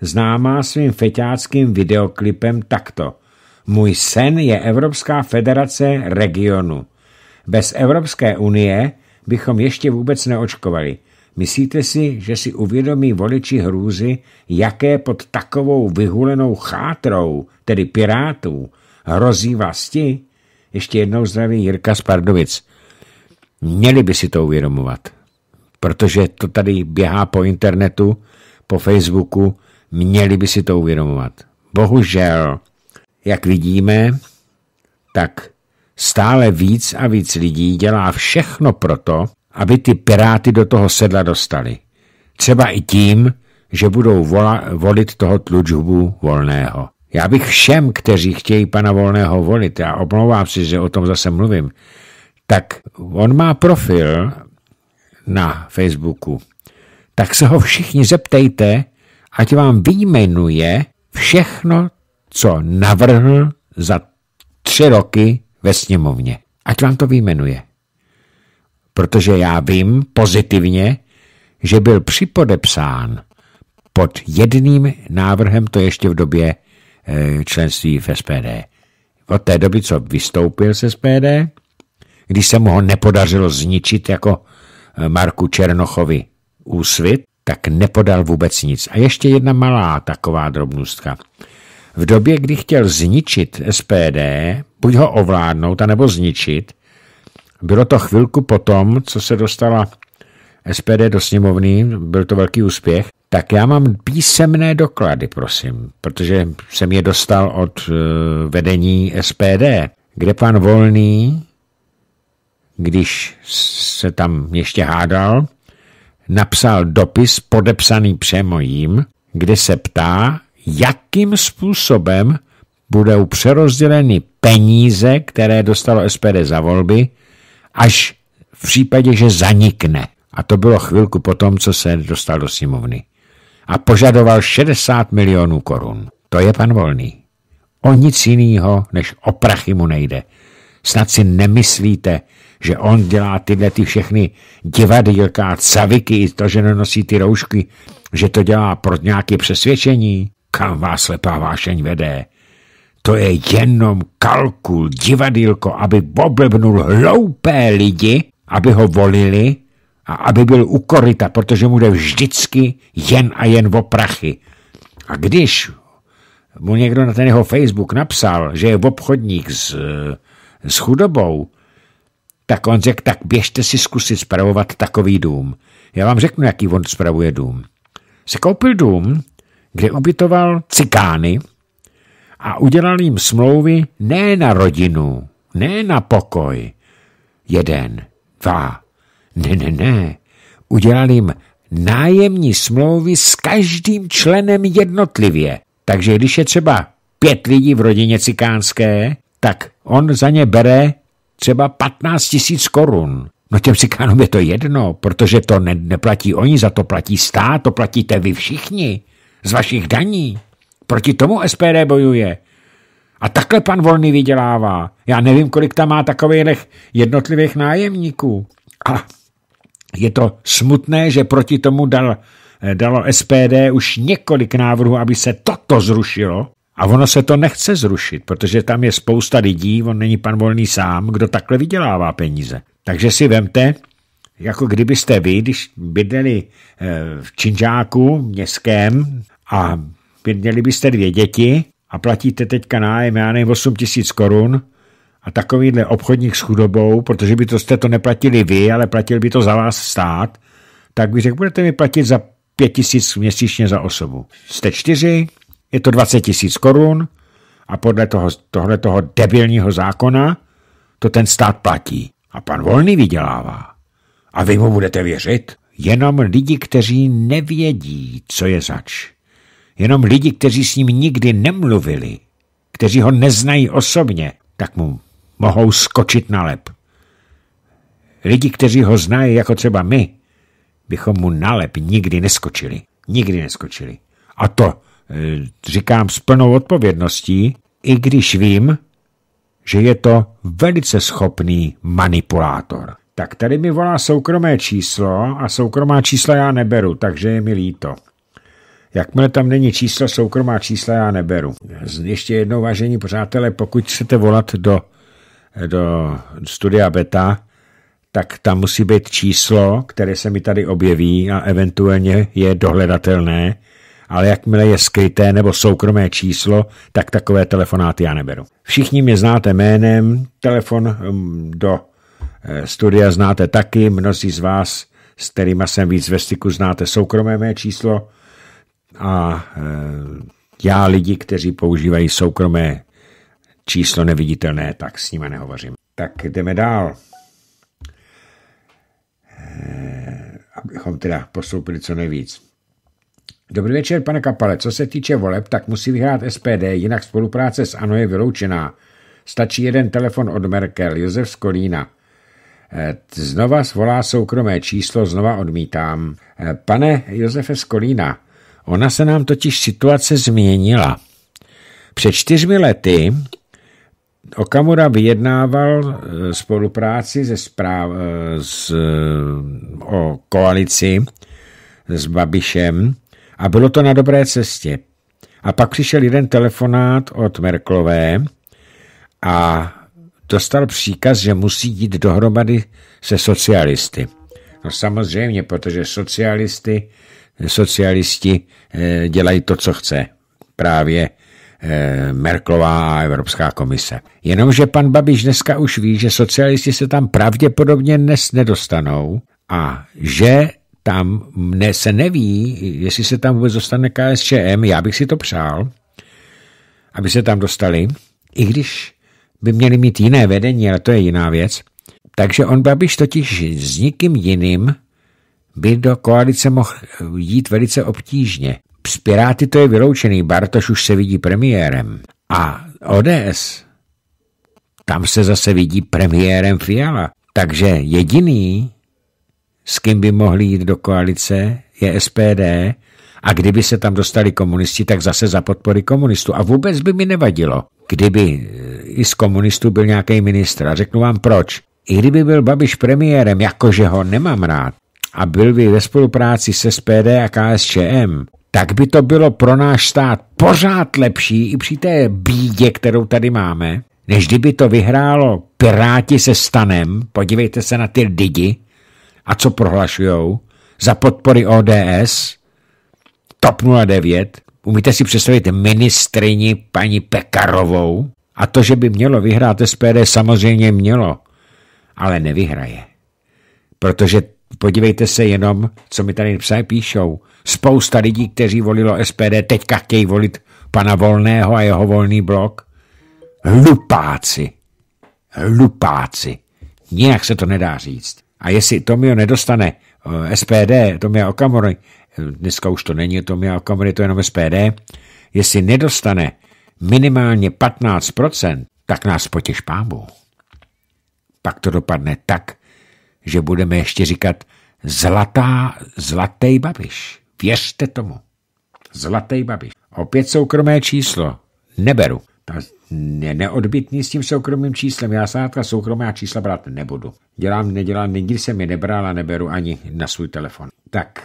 známá svým feťáckým videoklipem takto. Můj sen je Evropská federace regionu. Bez Evropské unie bychom ještě vůbec neočkovali. Myslíte si, že si uvědomí voliči hrůzy, jaké pod takovou vyhulenou chátrou, tedy pirátů, hrozí vlasti? Ještě jednou zdraví Jirka z Pardovic. Měli by si to uvědomovat, protože to tady běhá po internetu, po Facebooku, měli by si to uvědomovat. Bohužel, jak vidíme, tak stále víc a víc lidí dělá všechno proto, aby ty piráty do toho sedla dostali. Třeba i tím, že budou vola, volit toho tlučhubu volného. Já bych všem, kteří chtějí pana Volného volit, a omlouvám si, že o tom zase mluvím, tak on má profil na Facebooku, tak se ho všichni zeptejte, ať vám vyjmenuje všechno, co navrhl za tři roky ve sněmovně. Ať vám to vyjmenuje. Protože já vím pozitivně, že byl připodepsán pod jedným návrhem, to ještě v době Eh, členství v SPD. Od jako té doby, co vystoupil z SPD, když se mu ho nepodařilo zničit jako eh, Marku Černochovi úsvit, tak nepodal vůbec nic. A ještě jedna malá taková drobnostka. V době, kdy chtěl zničit SPD, buď ho ovládnout, anebo zničit, bylo to chvilku potom, co se dostala SPD do sněmovny, byl to velký úspěch, tak já mám písemné doklady, prosím, protože jsem je dostal od eh, vedení SPD, kde pan Volný, když se tam ještě hádal, napsal dopis podepsaný přemo jím, kde se ptá, jakým způsobem budou přerozděleny peníze, které dostalo SPD za volby, až v případě, že zanikne a to bylo chvilku potom, co se dostal do sněmovny. A požadoval 60 milionů korun. To je pan Volný. O nic jiného, než o prachy mu nejde. Snad si nemyslíte, že on dělá tyhle ty všechny divadilka, caviky, to, že nenosí ty roušky, že to dělá pro nějaké přesvědčení? Kam vás lepá vášeň vede? To je jenom kalkul, divadilko, aby oblbnul hloupé lidi, aby ho volili a aby byl u koryta, protože mu jde vždycky jen a jen o prachy. A když mu někdo na ten jeho Facebook napsal, že je obchodník s, s chudobou, tak on řekl, tak běžte si zkusit spravovat takový dům. Já vám řeknu, jaký on spravuje dům. Se koupil dům, kde ubytoval cikány a udělal jim smlouvy ne na rodinu, ne na pokoj. Jeden, dva, ne, ne, ne. Udělal jim nájemní smlouvy s každým členem jednotlivě. Takže když je třeba pět lidí v rodině cikánské, tak on za ně bere třeba 15 tisíc korun. No těm cikánům je to jedno, protože to ne, neplatí oni, za to platí stát, to platíte vy všichni z vašich daní. Proti tomu SPD bojuje. A takhle pan Volný vydělává. Já nevím, kolik tam má takových jednotlivých nájemníků. A je to smutné, že proti tomu dal, eh, dalo SPD už několik návrhů, aby se toto zrušilo. A ono se to nechce zrušit, protože tam je spousta lidí, on není pan Volný sám, kdo takhle vydělává peníze. Takže si vemte, jako kdybyste vy, když bydleli eh, v Činžáku městském a bydleli byste dvě děti a platíte teďka nájem, já nevím, 8 tisíc korun, a takovýhle obchodník s chudobou, protože by to jste to neplatili vy, ale platil by to za vás stát, tak by řekl, budete mi platit za pět tisíc měsíčně za osobu. Jste čtyři, je to 20 tisíc korun a podle toho, tohle toho debilního zákona to ten stát platí. A pan Volný vydělává. A vy mu budete věřit? Jenom lidi, kteří nevědí, co je zač. Jenom lidi, kteří s ním nikdy nemluvili, kteří ho neznají osobně, tak mu mohou skočit na lep. Lidi, kteří ho znají jako třeba my, bychom mu na lep nikdy neskočili. Nikdy neskočili. A to e, říkám s plnou odpovědností, i když vím, že je to velice schopný manipulátor. Tak tady mi volá soukromé číslo a soukromá čísla já neberu, takže je mi líto. Jakmile tam není číslo, soukromá čísla já neberu. Ještě jednou, vážení přátelé, pokud chcete volat do do studia beta, tak tam musí být číslo, které se mi tady objeví a eventuálně je dohledatelné, ale jakmile je skryté nebo soukromé číslo, tak takové telefonáty já neberu. Všichni mě znáte jménem, telefon hm, do eh, studia znáte taky, mnozí z vás, s kterými jsem víc ve styku, znáte soukromé mé číslo a eh, já lidi, kteří používají soukromé číslo neviditelné, tak s nimi nehovořím. Tak jdeme dál. Eh, abychom teda postoupili co nejvíc. Dobrý večer, pane Kapale. Co se týče voleb, tak musí vyhrát SPD, jinak spolupráce s ANO je vyloučená. Stačí jeden telefon od Merkel, Josef Skolína. Eh, znova zvolá soukromé číslo, znova odmítám. Eh, pane Josefe Skolína, ona se nám totiž situace změnila. Před čtyřmi lety Okamura vyjednával eh, spolupráci ze správ, s, eh, eh, o koalici s Babišem a bylo to na dobré cestě. A pak přišel jeden telefonát od Merklové a dostal příkaz, že musí jít dohromady se socialisty. No samozřejmě, protože socialisty, socialisti dělají to, co chce právě Eh, Merklová a Evropská komise. Jenomže pan Babiš dneska už ví, že socialisti se tam pravděpodobně dnes nedostanou a že tam ne, se neví, jestli se tam vůbec dostane KSČM, já bych si to přál, aby se tam dostali, i když by měli mít jiné vedení, ale to je jiná věc. Takže on Babiš totiž s nikým jiným by do koalice mohl jít velice obtížně. S Piráty to je vyloučený, Bartoš už se vidí premiérem. A ODS, tam se zase vidí premiérem Fiala. Takže jediný, s kým by mohli jít do koalice, je SPD a kdyby se tam dostali komunisti, tak zase za podpory komunistů. A vůbec by mi nevadilo, kdyby eh, i z komunistů byl nějaký ministr. A řeknu vám proč. I kdyby byl Babiš premiérem, jakože ho nemám rád, a byl by ve spolupráci se SPD a KSČM, tak by to bylo pro náš stát pořád lepší i při té bídě, kterou tady máme, než kdyby to vyhrálo Piráti se stanem, podívejte se na ty lidi a co prohlašujou, za podpory ODS, TOP 09, umíte si představit ministrini paní Pekarovou a to, že by mělo vyhrát SPD, samozřejmě mělo, ale nevyhraje. Protože Podívejte se jenom, co mi tady psa píšou. Spousta lidí, kteří volilo SPD, teďka chtějí volit pana Volného a jeho volný blok. Hlupáci. Hlupáci. Nijak se to nedá říct. A jestli Tomio nedostane eh, SPD, Tomio Okamory, dneska už to není Tomio Okamory, to je jenom SPD, jestli nedostane minimálně 15%, tak nás potěž pámbu. Pak to dopadne tak, že budeme ještě říkat zlatá, zlatý babiš. Věřte tomu. Zlatý babiš. Opět soukromé číslo. Neberu. Ta je neodbitný s tím soukromým číslem. Já sátka soukromá čísla brát nebudu. Dělám, nedělám, nikdy jsem je nebral a neberu ani na svůj telefon. Tak,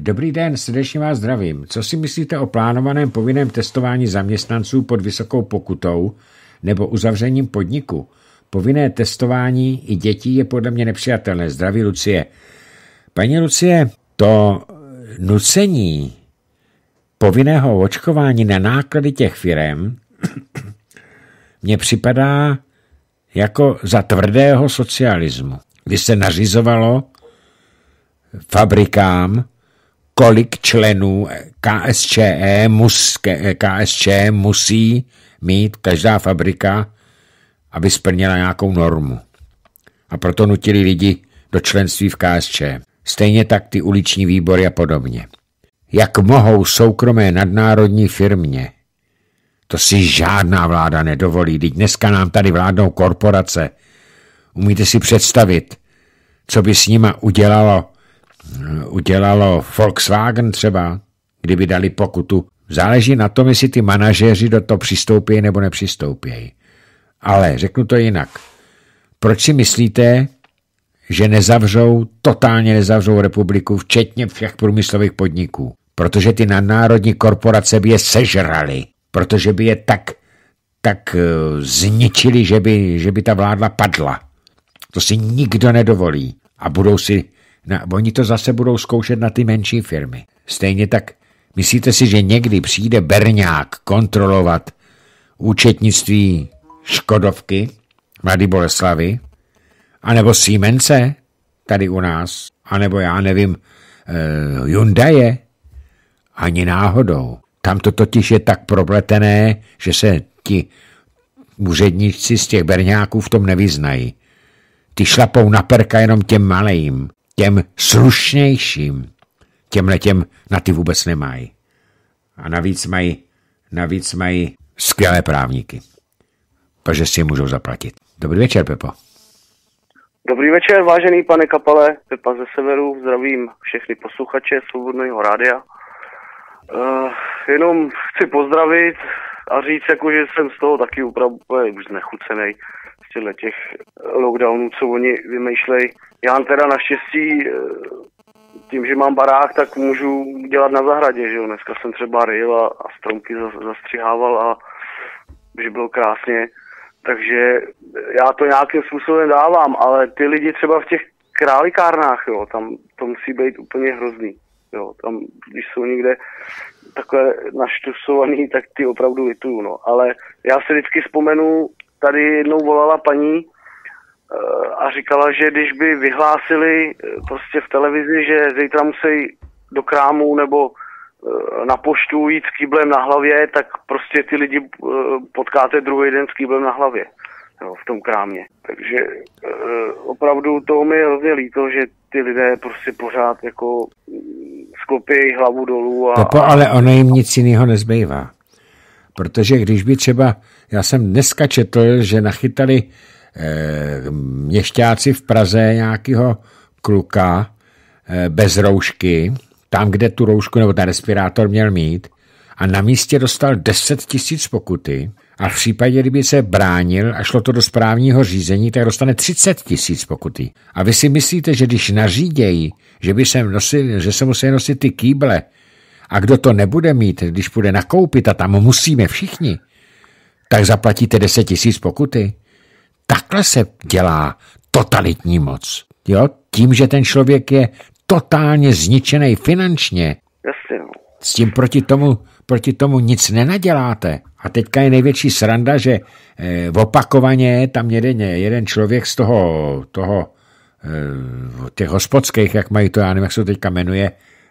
Dobrý den, srdečně vás zdravím. Co si myslíte o plánovaném povinném testování zaměstnanců pod vysokou pokutou nebo uzavřením podniku? Povinné testování i dětí je podle mě nepřijatelné. Zdraví Lucie. Paní Lucie, to nucení povinného očkování na náklady těch firem mně připadá jako za tvrdého socialismu, kdy se nařizovalo fabrikám, kolik členů KSČE, mus, KSČ musí mít každá fabrika aby splnila nějakou normu. A proto nutili lidi do členství v KSČ. Stejně tak ty uliční výbory a podobně. Jak mohou soukromé nadnárodní firmě? To si žádná vláda nedovolí. Teď dneska nám tady vládnou korporace. Umíte si představit, co by s nima udělalo, udělalo Volkswagen třeba, kdyby dali pokutu. Záleží na tom, jestli ty manažeři do toho přistoupí nebo nepřistoupí. Ale řeknu to jinak. Proč si myslíte, že nezavřou, totálně nezavřou republiku, včetně všech průmyslových podniků? Protože ty nadnárodní korporace by je sežrali, protože by je tak, tak eh, zničili, že by, že by ta vláda padla. To si nikdo nedovolí. A budou si, na, oni to zase budou zkoušet na ty menší firmy. Stejně tak, myslíte si, že někdy přijde Berňák kontrolovat účetnictví Škodovky, Mladý Boleslavy, anebo Siemence tady u nás, anebo já nevím, uh, eh, Hyundai, ani náhodou. Tam to totiž je tak probletené, že se ti úředníci z těch berňáků v tom nevyznají. Ty šlapou na perka jenom těm malejím, těm slušnějším. těm těm na ty vůbec nemají. A navíc mají, navíc mají skvělé právníky takže si je můžou zaplatit. Dobrý večer, Pepo. Dobrý večer, vážený pane Kapale, Pepa ze Severu, zdravím všechny posluchače Svobodného rádia. Uh, jenom chci pozdravit a říct, jako, že jsem z toho taky opravdu už nechucený z těch eh, lockdownů, co oni vymýšlejí. Já teda naštěstí eh, tím, že mám barák, tak můžu dělat na zahradě, že jo. Dneska jsem třeba ryl a, a stromky zastřihával a že bylo krásně takže já to nějakým způsobem dávám, ale ty lidi třeba v těch králikárnách, jo, tam to musí být úplně hrozný. Jo, tam, když jsou někde takhle naštusovaný, tak ty opravdu lituju, no. Ale já se vždycky vzpomenu, tady jednou volala paní eh, a říkala, že když by vyhlásili eh, prostě v televizi, že zítra musí do krámu nebo Eh, na poštu jít s kýblem na hlavě, tak prostě ty lidi eh, potkáte druhý den s kýblem na hlavě jo, v tom krámě. Takže eh, opravdu to mi je hrozně líto, že ty lidé prostě pořád jako mm, sklopějí hlavu dolů. A, Pepo, ale ono jim nic jiného nezbývá. Protože když by třeba, já jsem dneska četl, že nachytali eh, měšťáci v Praze nějakého kluka eh, bez roušky, tam, kde tu roušku nebo ten respirátor měl mít a na místě dostal 10 tisíc pokuty a v případě, kdyby se bránil a šlo to do správního řízení, tak dostane 30 tisíc pokuty. A vy si myslíte, že když nařídějí, že, by se nosil, že se musí nosit ty kýble a kdo to nebude mít, když půjde nakoupit a tam musíme všichni, tak zaplatíte 10 tisíc pokuty. Takhle se dělá totalitní moc. Jo? Tím, že ten člověk je totálně zničený finančně. Jasně. No. S tím proti tomu, proti tomu nic nenaděláte. A teďka je největší sranda, že eh, opakovaně tam jeden, jeden člověk z toho, toho eh, těch hospodských, jak mají to, já nevím, jak se to teďka jmenuje,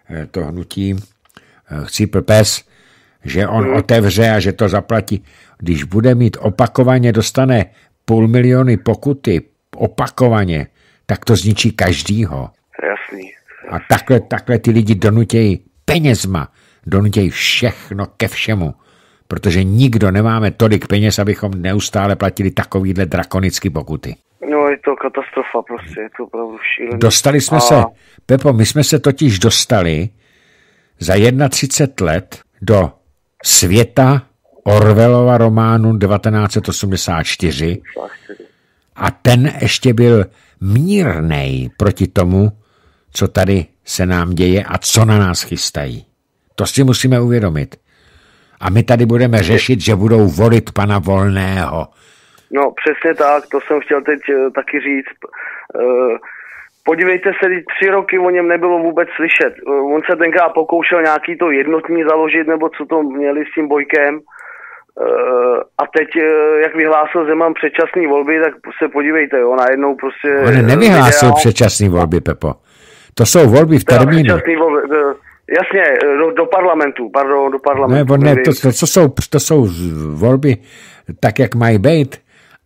eh, to hnutí, eh, chcípl pes, že on hmm. otevře a že to zaplatí. Když bude mít opakovaně, dostane půl miliony pokuty opakovaně, tak to zničí každýho. Jasný. A takhle, takhle ty lidi donutějí penězma, donutějí všechno ke všemu. Protože nikdo nemáme tolik peněz, abychom neustále platili takovýhle drakonický pokuty. No je to katastrofa prostě, je to opravdu šílené. Dostali jsme a... se, Pepo, my jsme se totiž dostali za 31 let do světa Orwellova románu 1984 a ten ještě byl mírnej proti tomu, co tady se nám děje a co na nás chystají. To si musíme uvědomit. A my tady budeme řešit, že budou volit pana Volného. No přesně tak, to jsem chtěl teď eh, taky říct. Eh, podívejte se, tři roky o něm nebylo vůbec slyšet. Eh, on se tenkrát pokoušel nějaký to jednotní založit, nebo co to měli s tím Bojkem. a teď, jak vyhlásil Zeman předčasné volby, tak se podívejte, jo, najednou prostě... On nevyhlásil předčasné volby, Pepo. To jsou volby v termínu. Eh, jasně, eh, do, do parlamentu, pardon, do parlamentu. Ne, ne to, to, to, jsou, to jsou volby tak, jak mají být,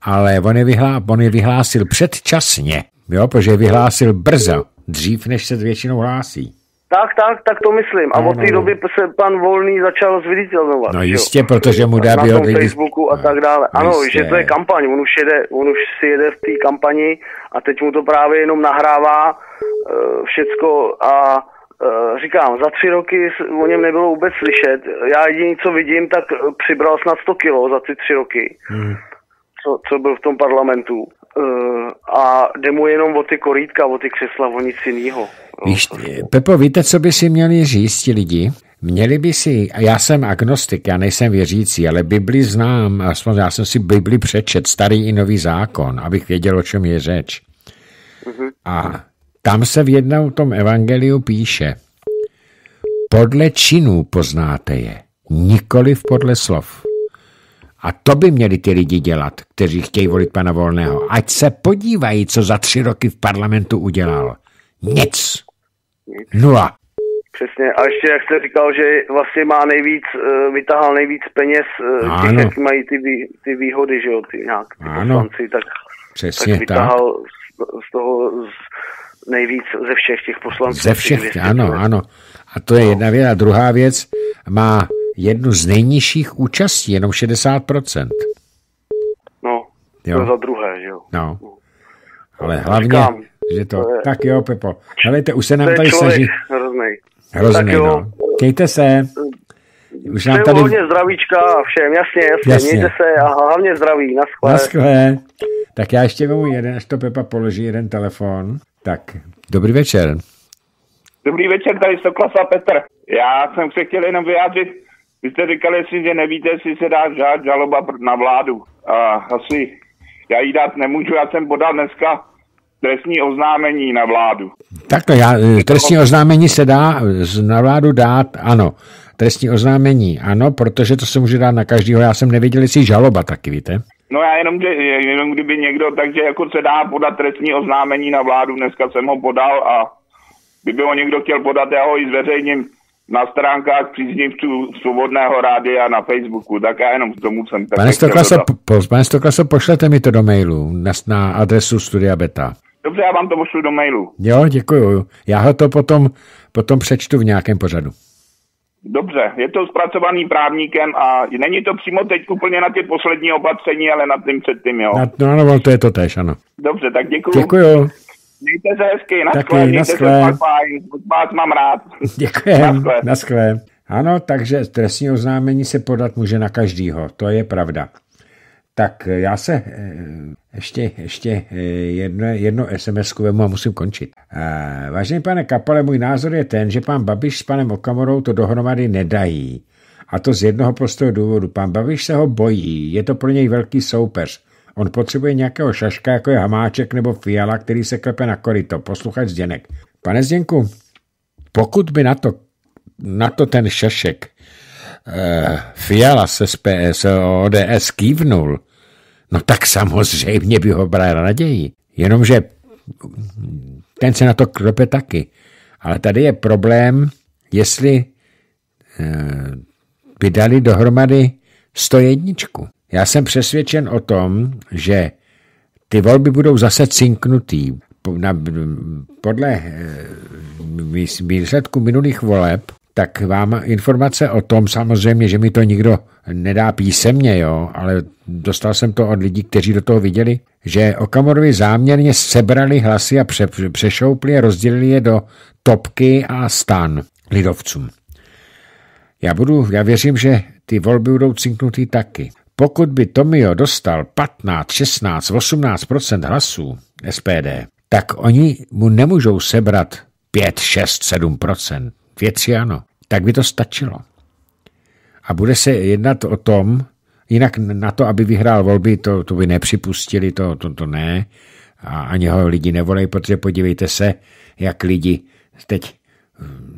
ale on je, vyhlá, on je vyhlásil předčasně, jo, protože je vyhlásil brzo, dřív, než se většinou hlásí. Tak, tak, tak to myslím. A no, od té no. no. doby se pan Volný začal zviditelnovat. No jistě, jo. protože mu dá Na tom Facebooku a tak dále. No, ano, jistě. že to je kampaň. On už, jede, on už si jede v té kampani a teď mu to právě jenom nahrává uh, všecko a eh, říkám, za tři roky o něm nebylo vůbec slyšet. Já jediný, co vidím, tak eh, přibral snad 100 kilo za ty tři roky. Hmm co, co byl v tom parlamentu. Eh, a jde mu jenom o ty korítka, o ty křesla, o nic jiného. Víš, Pepo, víte, co by si měli říct ti lidi? Měli by si, a já jsem agnostik, já nejsem věřící, ale Bibli znám, aspoň já jsem si Bibli přečet, starý i nový zákon, abych věděl, o čem je řeč. A tam se v jednom tom evangeliu píše, podle činů poznáte je, nikoli podle slov. A to by měli ty lidi dělat, kteří chtějí volit pana Volného. Ať se podívají, co za tři roky v parlamentu udělal. Nic. Nula. Přesně. A ještě, jak jste říkal, že vlastně má nejvíc, eh, vytahal nejvíc peněz eh, ano. těch, jak mají ty, vý, ty výhody, že jo, ty nějak, ty ano. poslanci, tak, Přesně tak vytahal tak. z toho z, nejvíc ze všech těch poslanců. Ze všech, těch, ano, ano. A to je no. jedna věc. A druhá věc, má jednu z nejnižších účastí, jenom 60%. No, jo. to za druhé, že jo. No. no, ale hlavně, Říkám, že to... to je... Tak jo, Pepo, helejte, už se nám tady snaží... Hrozný. Hrozný, tak no. Kejte se. Už nám tady... Hlavně zdravíčka a všem, jasně, jasně, jasně. mějte se a hlavně zdraví, naschle. Naschle. Tak já ještě vám jeden, až to Pepa položí jeden telefon. Tak, dobrý večer. Dobrý večer, tady Soklasa Petr. Já jsem se chtěl jenom vyjádřit vy jste říkali jestli, že nevíte, jestli se dá žád žaloba na vládu. A asi já ji dát nemůžu, já jsem podal dneska trestní oznámení na vládu. Takhle, já, eh, trestní oznámení se dá na vládu dát, ano. Trestní oznámení, ano, protože to se může dát na každého. Já jsem nevěděl, jestli žaloba taky, víte? No já jenom, že, jenom kdyby někdo, takže jako se dá podat trestní oznámení na vládu, dneska jsem ho podal a kdyby ho někdo chtěl podat, já ho i zveřejním na stránkách příznivců Svobodného rádia a na Facebooku, tak já jenom k tomu jsem Pane Stoklaso, po, pane Stoklaso, pošlete mi to do mailu na, na adresu Studia Beta. Dobře, já vám to pošlu do mailu. Jo, děkuju. Já ho to potom, potom přečtu v nějakém pořadu. Dobře, je to zpracovaný právníkem a není to přímo teď úplně na ty poslední opatření, ale nad tím předtím, jo. Na, no, no, no to je to tež, ano. Dobře, tak děkuju. Děkuju. Mějte se hezky, na Taky, mějte naschle. se vás mám rád. Děkujem, Na naschle. Ano, takže trestní oznámení se podat může na každýho, to je pravda. Tak já se eh, ještě, ještě eh, jedno, jedno SMS vemu a musím končit. Eh, vážený pane Kapale, můj názor je ten, že pan Babiš s panem Okamorou to dohromady nedají. A to z jednoho prostého důvodu. Pan Babiš se ho bojí, je to pro něj velký soupeř. On potřebuje nějakého šaška, jako je Hamáček nebo Fiala, který se klepe na korito. Posluchač Zděnek. Pane Zděnku, pokud by na to, na to ten šašek eh, Fiala se z PS ODS kývnul, no tak samozřejmě by ho bral raději. Jenomže ten se na to klepe taky. Ale tady je problém, jestli eh, by dali dohromady 101. Já jsem přesvědčen o tom, že ty volby budou zase cinknutý. Podle eh, výsledku minulých voleb, tak vám informace o tom, samozřejmě, že mi to nikdo nedá písemně, jo, ale dostal jsem to od lidí, kteří do toho viděli, že Okamorovi záměrně sebrali hlasy a pře, přešoupli a rozdělili je do topky a stan lidovcům. Já, budu, já věřím, že ty volby budou cinknutý taky. Pokud by Tomio dostal 15, 16, 18 hlasů SPD, tak oni mu nemůžou sebrat 5, 6, 7 Věci ano. Tak by to stačilo. A bude se jednat o tom, jinak na to, aby vyhrál volby, to, to by nepřipustili, to, to, to ne. A ani ho lidi nevolej, protože podívejte se, jak lidi teď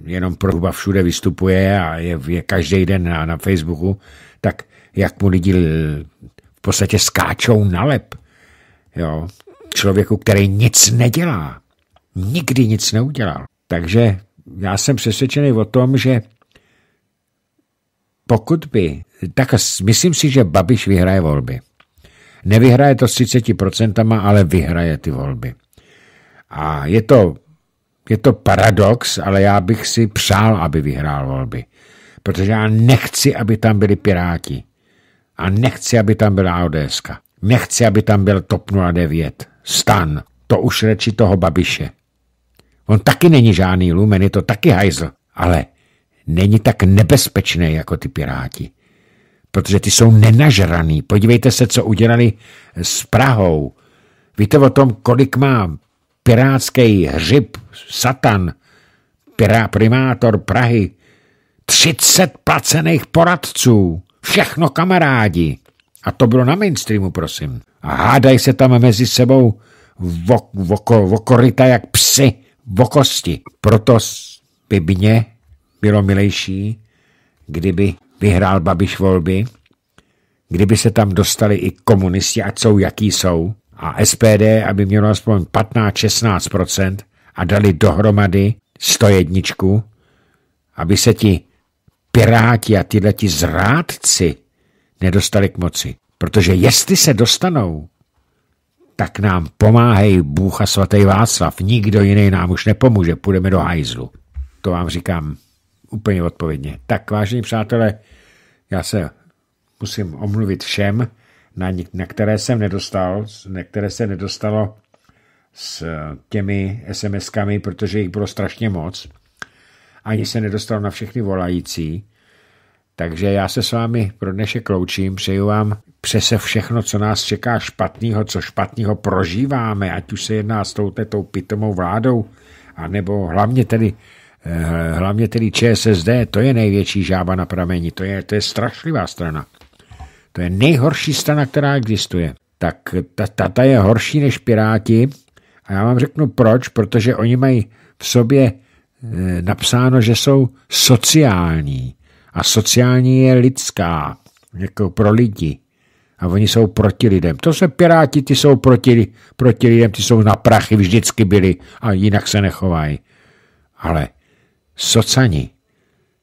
jenom pro všude vystupuje a je, je každý den na, na Facebooku, tak jak mu lidi v podstatě skáčou na lep. Jo? Člověku, který nic nedělá. Nikdy nic neudělal. Takže já jsem přesvědčený o tom, že pokud by, tak myslím si, že Babiš vyhraje volby. Nevyhraje to s 30%, ale vyhraje ty volby. A je to je to paradox, ale já bych si přál, aby vyhrál volby. Protože já nechci, aby tam byli Piráti. A nechci, aby tam byla ODS. Nechci, aby tam byl TOP 09. Stan. To už reči toho babiše. On taky není žádný lumen, je to taky hajzl. Ale není tak nebezpečný jako ty Piráti. Protože ty jsou nenažraný. Podívejte se, co udělali s Prahou. Víte o tom, kolik má pirátský hřib, satan, pirá primátor Prahy, 30 placených poradců, všechno kamarádi. A to bylo na mainstreamu, prosím. A hádaj se tam mezi sebou vok, vokorita jak psy, vokosti. Proto by mě bylo milejší, kdyby vyhrál Babiš volby, kdyby se tam dostali i komunisti, ať jsou jaký jsou, a SPD, aby mělo aspoň 15-16% a dali dohromady 101, aby se ti piráti a tyhle ti zrádci nedostali k moci. Protože jestli se dostanou, tak nám pomáhej Bůh a svatý Václav. Nikdo jiný nám už nepomůže, půjdeme do hajzlu. To vám říkám úplně odpovědně. Tak, vážení přátelé, já se musím omluvit všem, na, na které jsem nedostal, na které se nedostalo s eh, těmi SMS-kami, protože jich bylo strašně moc. Ani se nedostal na všechny volající. Takže já se s vámi pro dnešek loučím, přeju vám přese všechno, co nás čeká špatného, co špatného prožíváme, ať už se jedná s touto tou pitomou vládou, anebo hlavně tedy, eh, hlavně tedy ČSSD, to je největší žába na pramení, to je, to je strašlivá strana. To je nejhorší strana, která existuje. Tak ta, ta, ta je horší než Piráti a já vám řeknu proč, protože oni mají v sobě e, napsáno, že jsou sociální a sociální je lidská, jako pro lidi a oni jsou proti lidem. To se piráti, ty jsou proti, proti lidem, ty jsou na prachy, vždycky byli a jinak se nechovají. Ale socani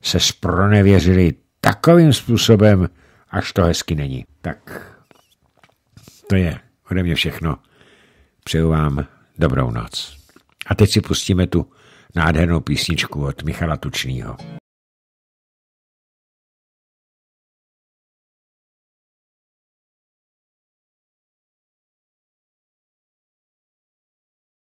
se spronevěřili takovým způsobem, až to hezky není. Tak to je ode mě všechno. Přeju vám dobrou noc. A teď si pustíme tu nádhernou písničku od Michala Tučního.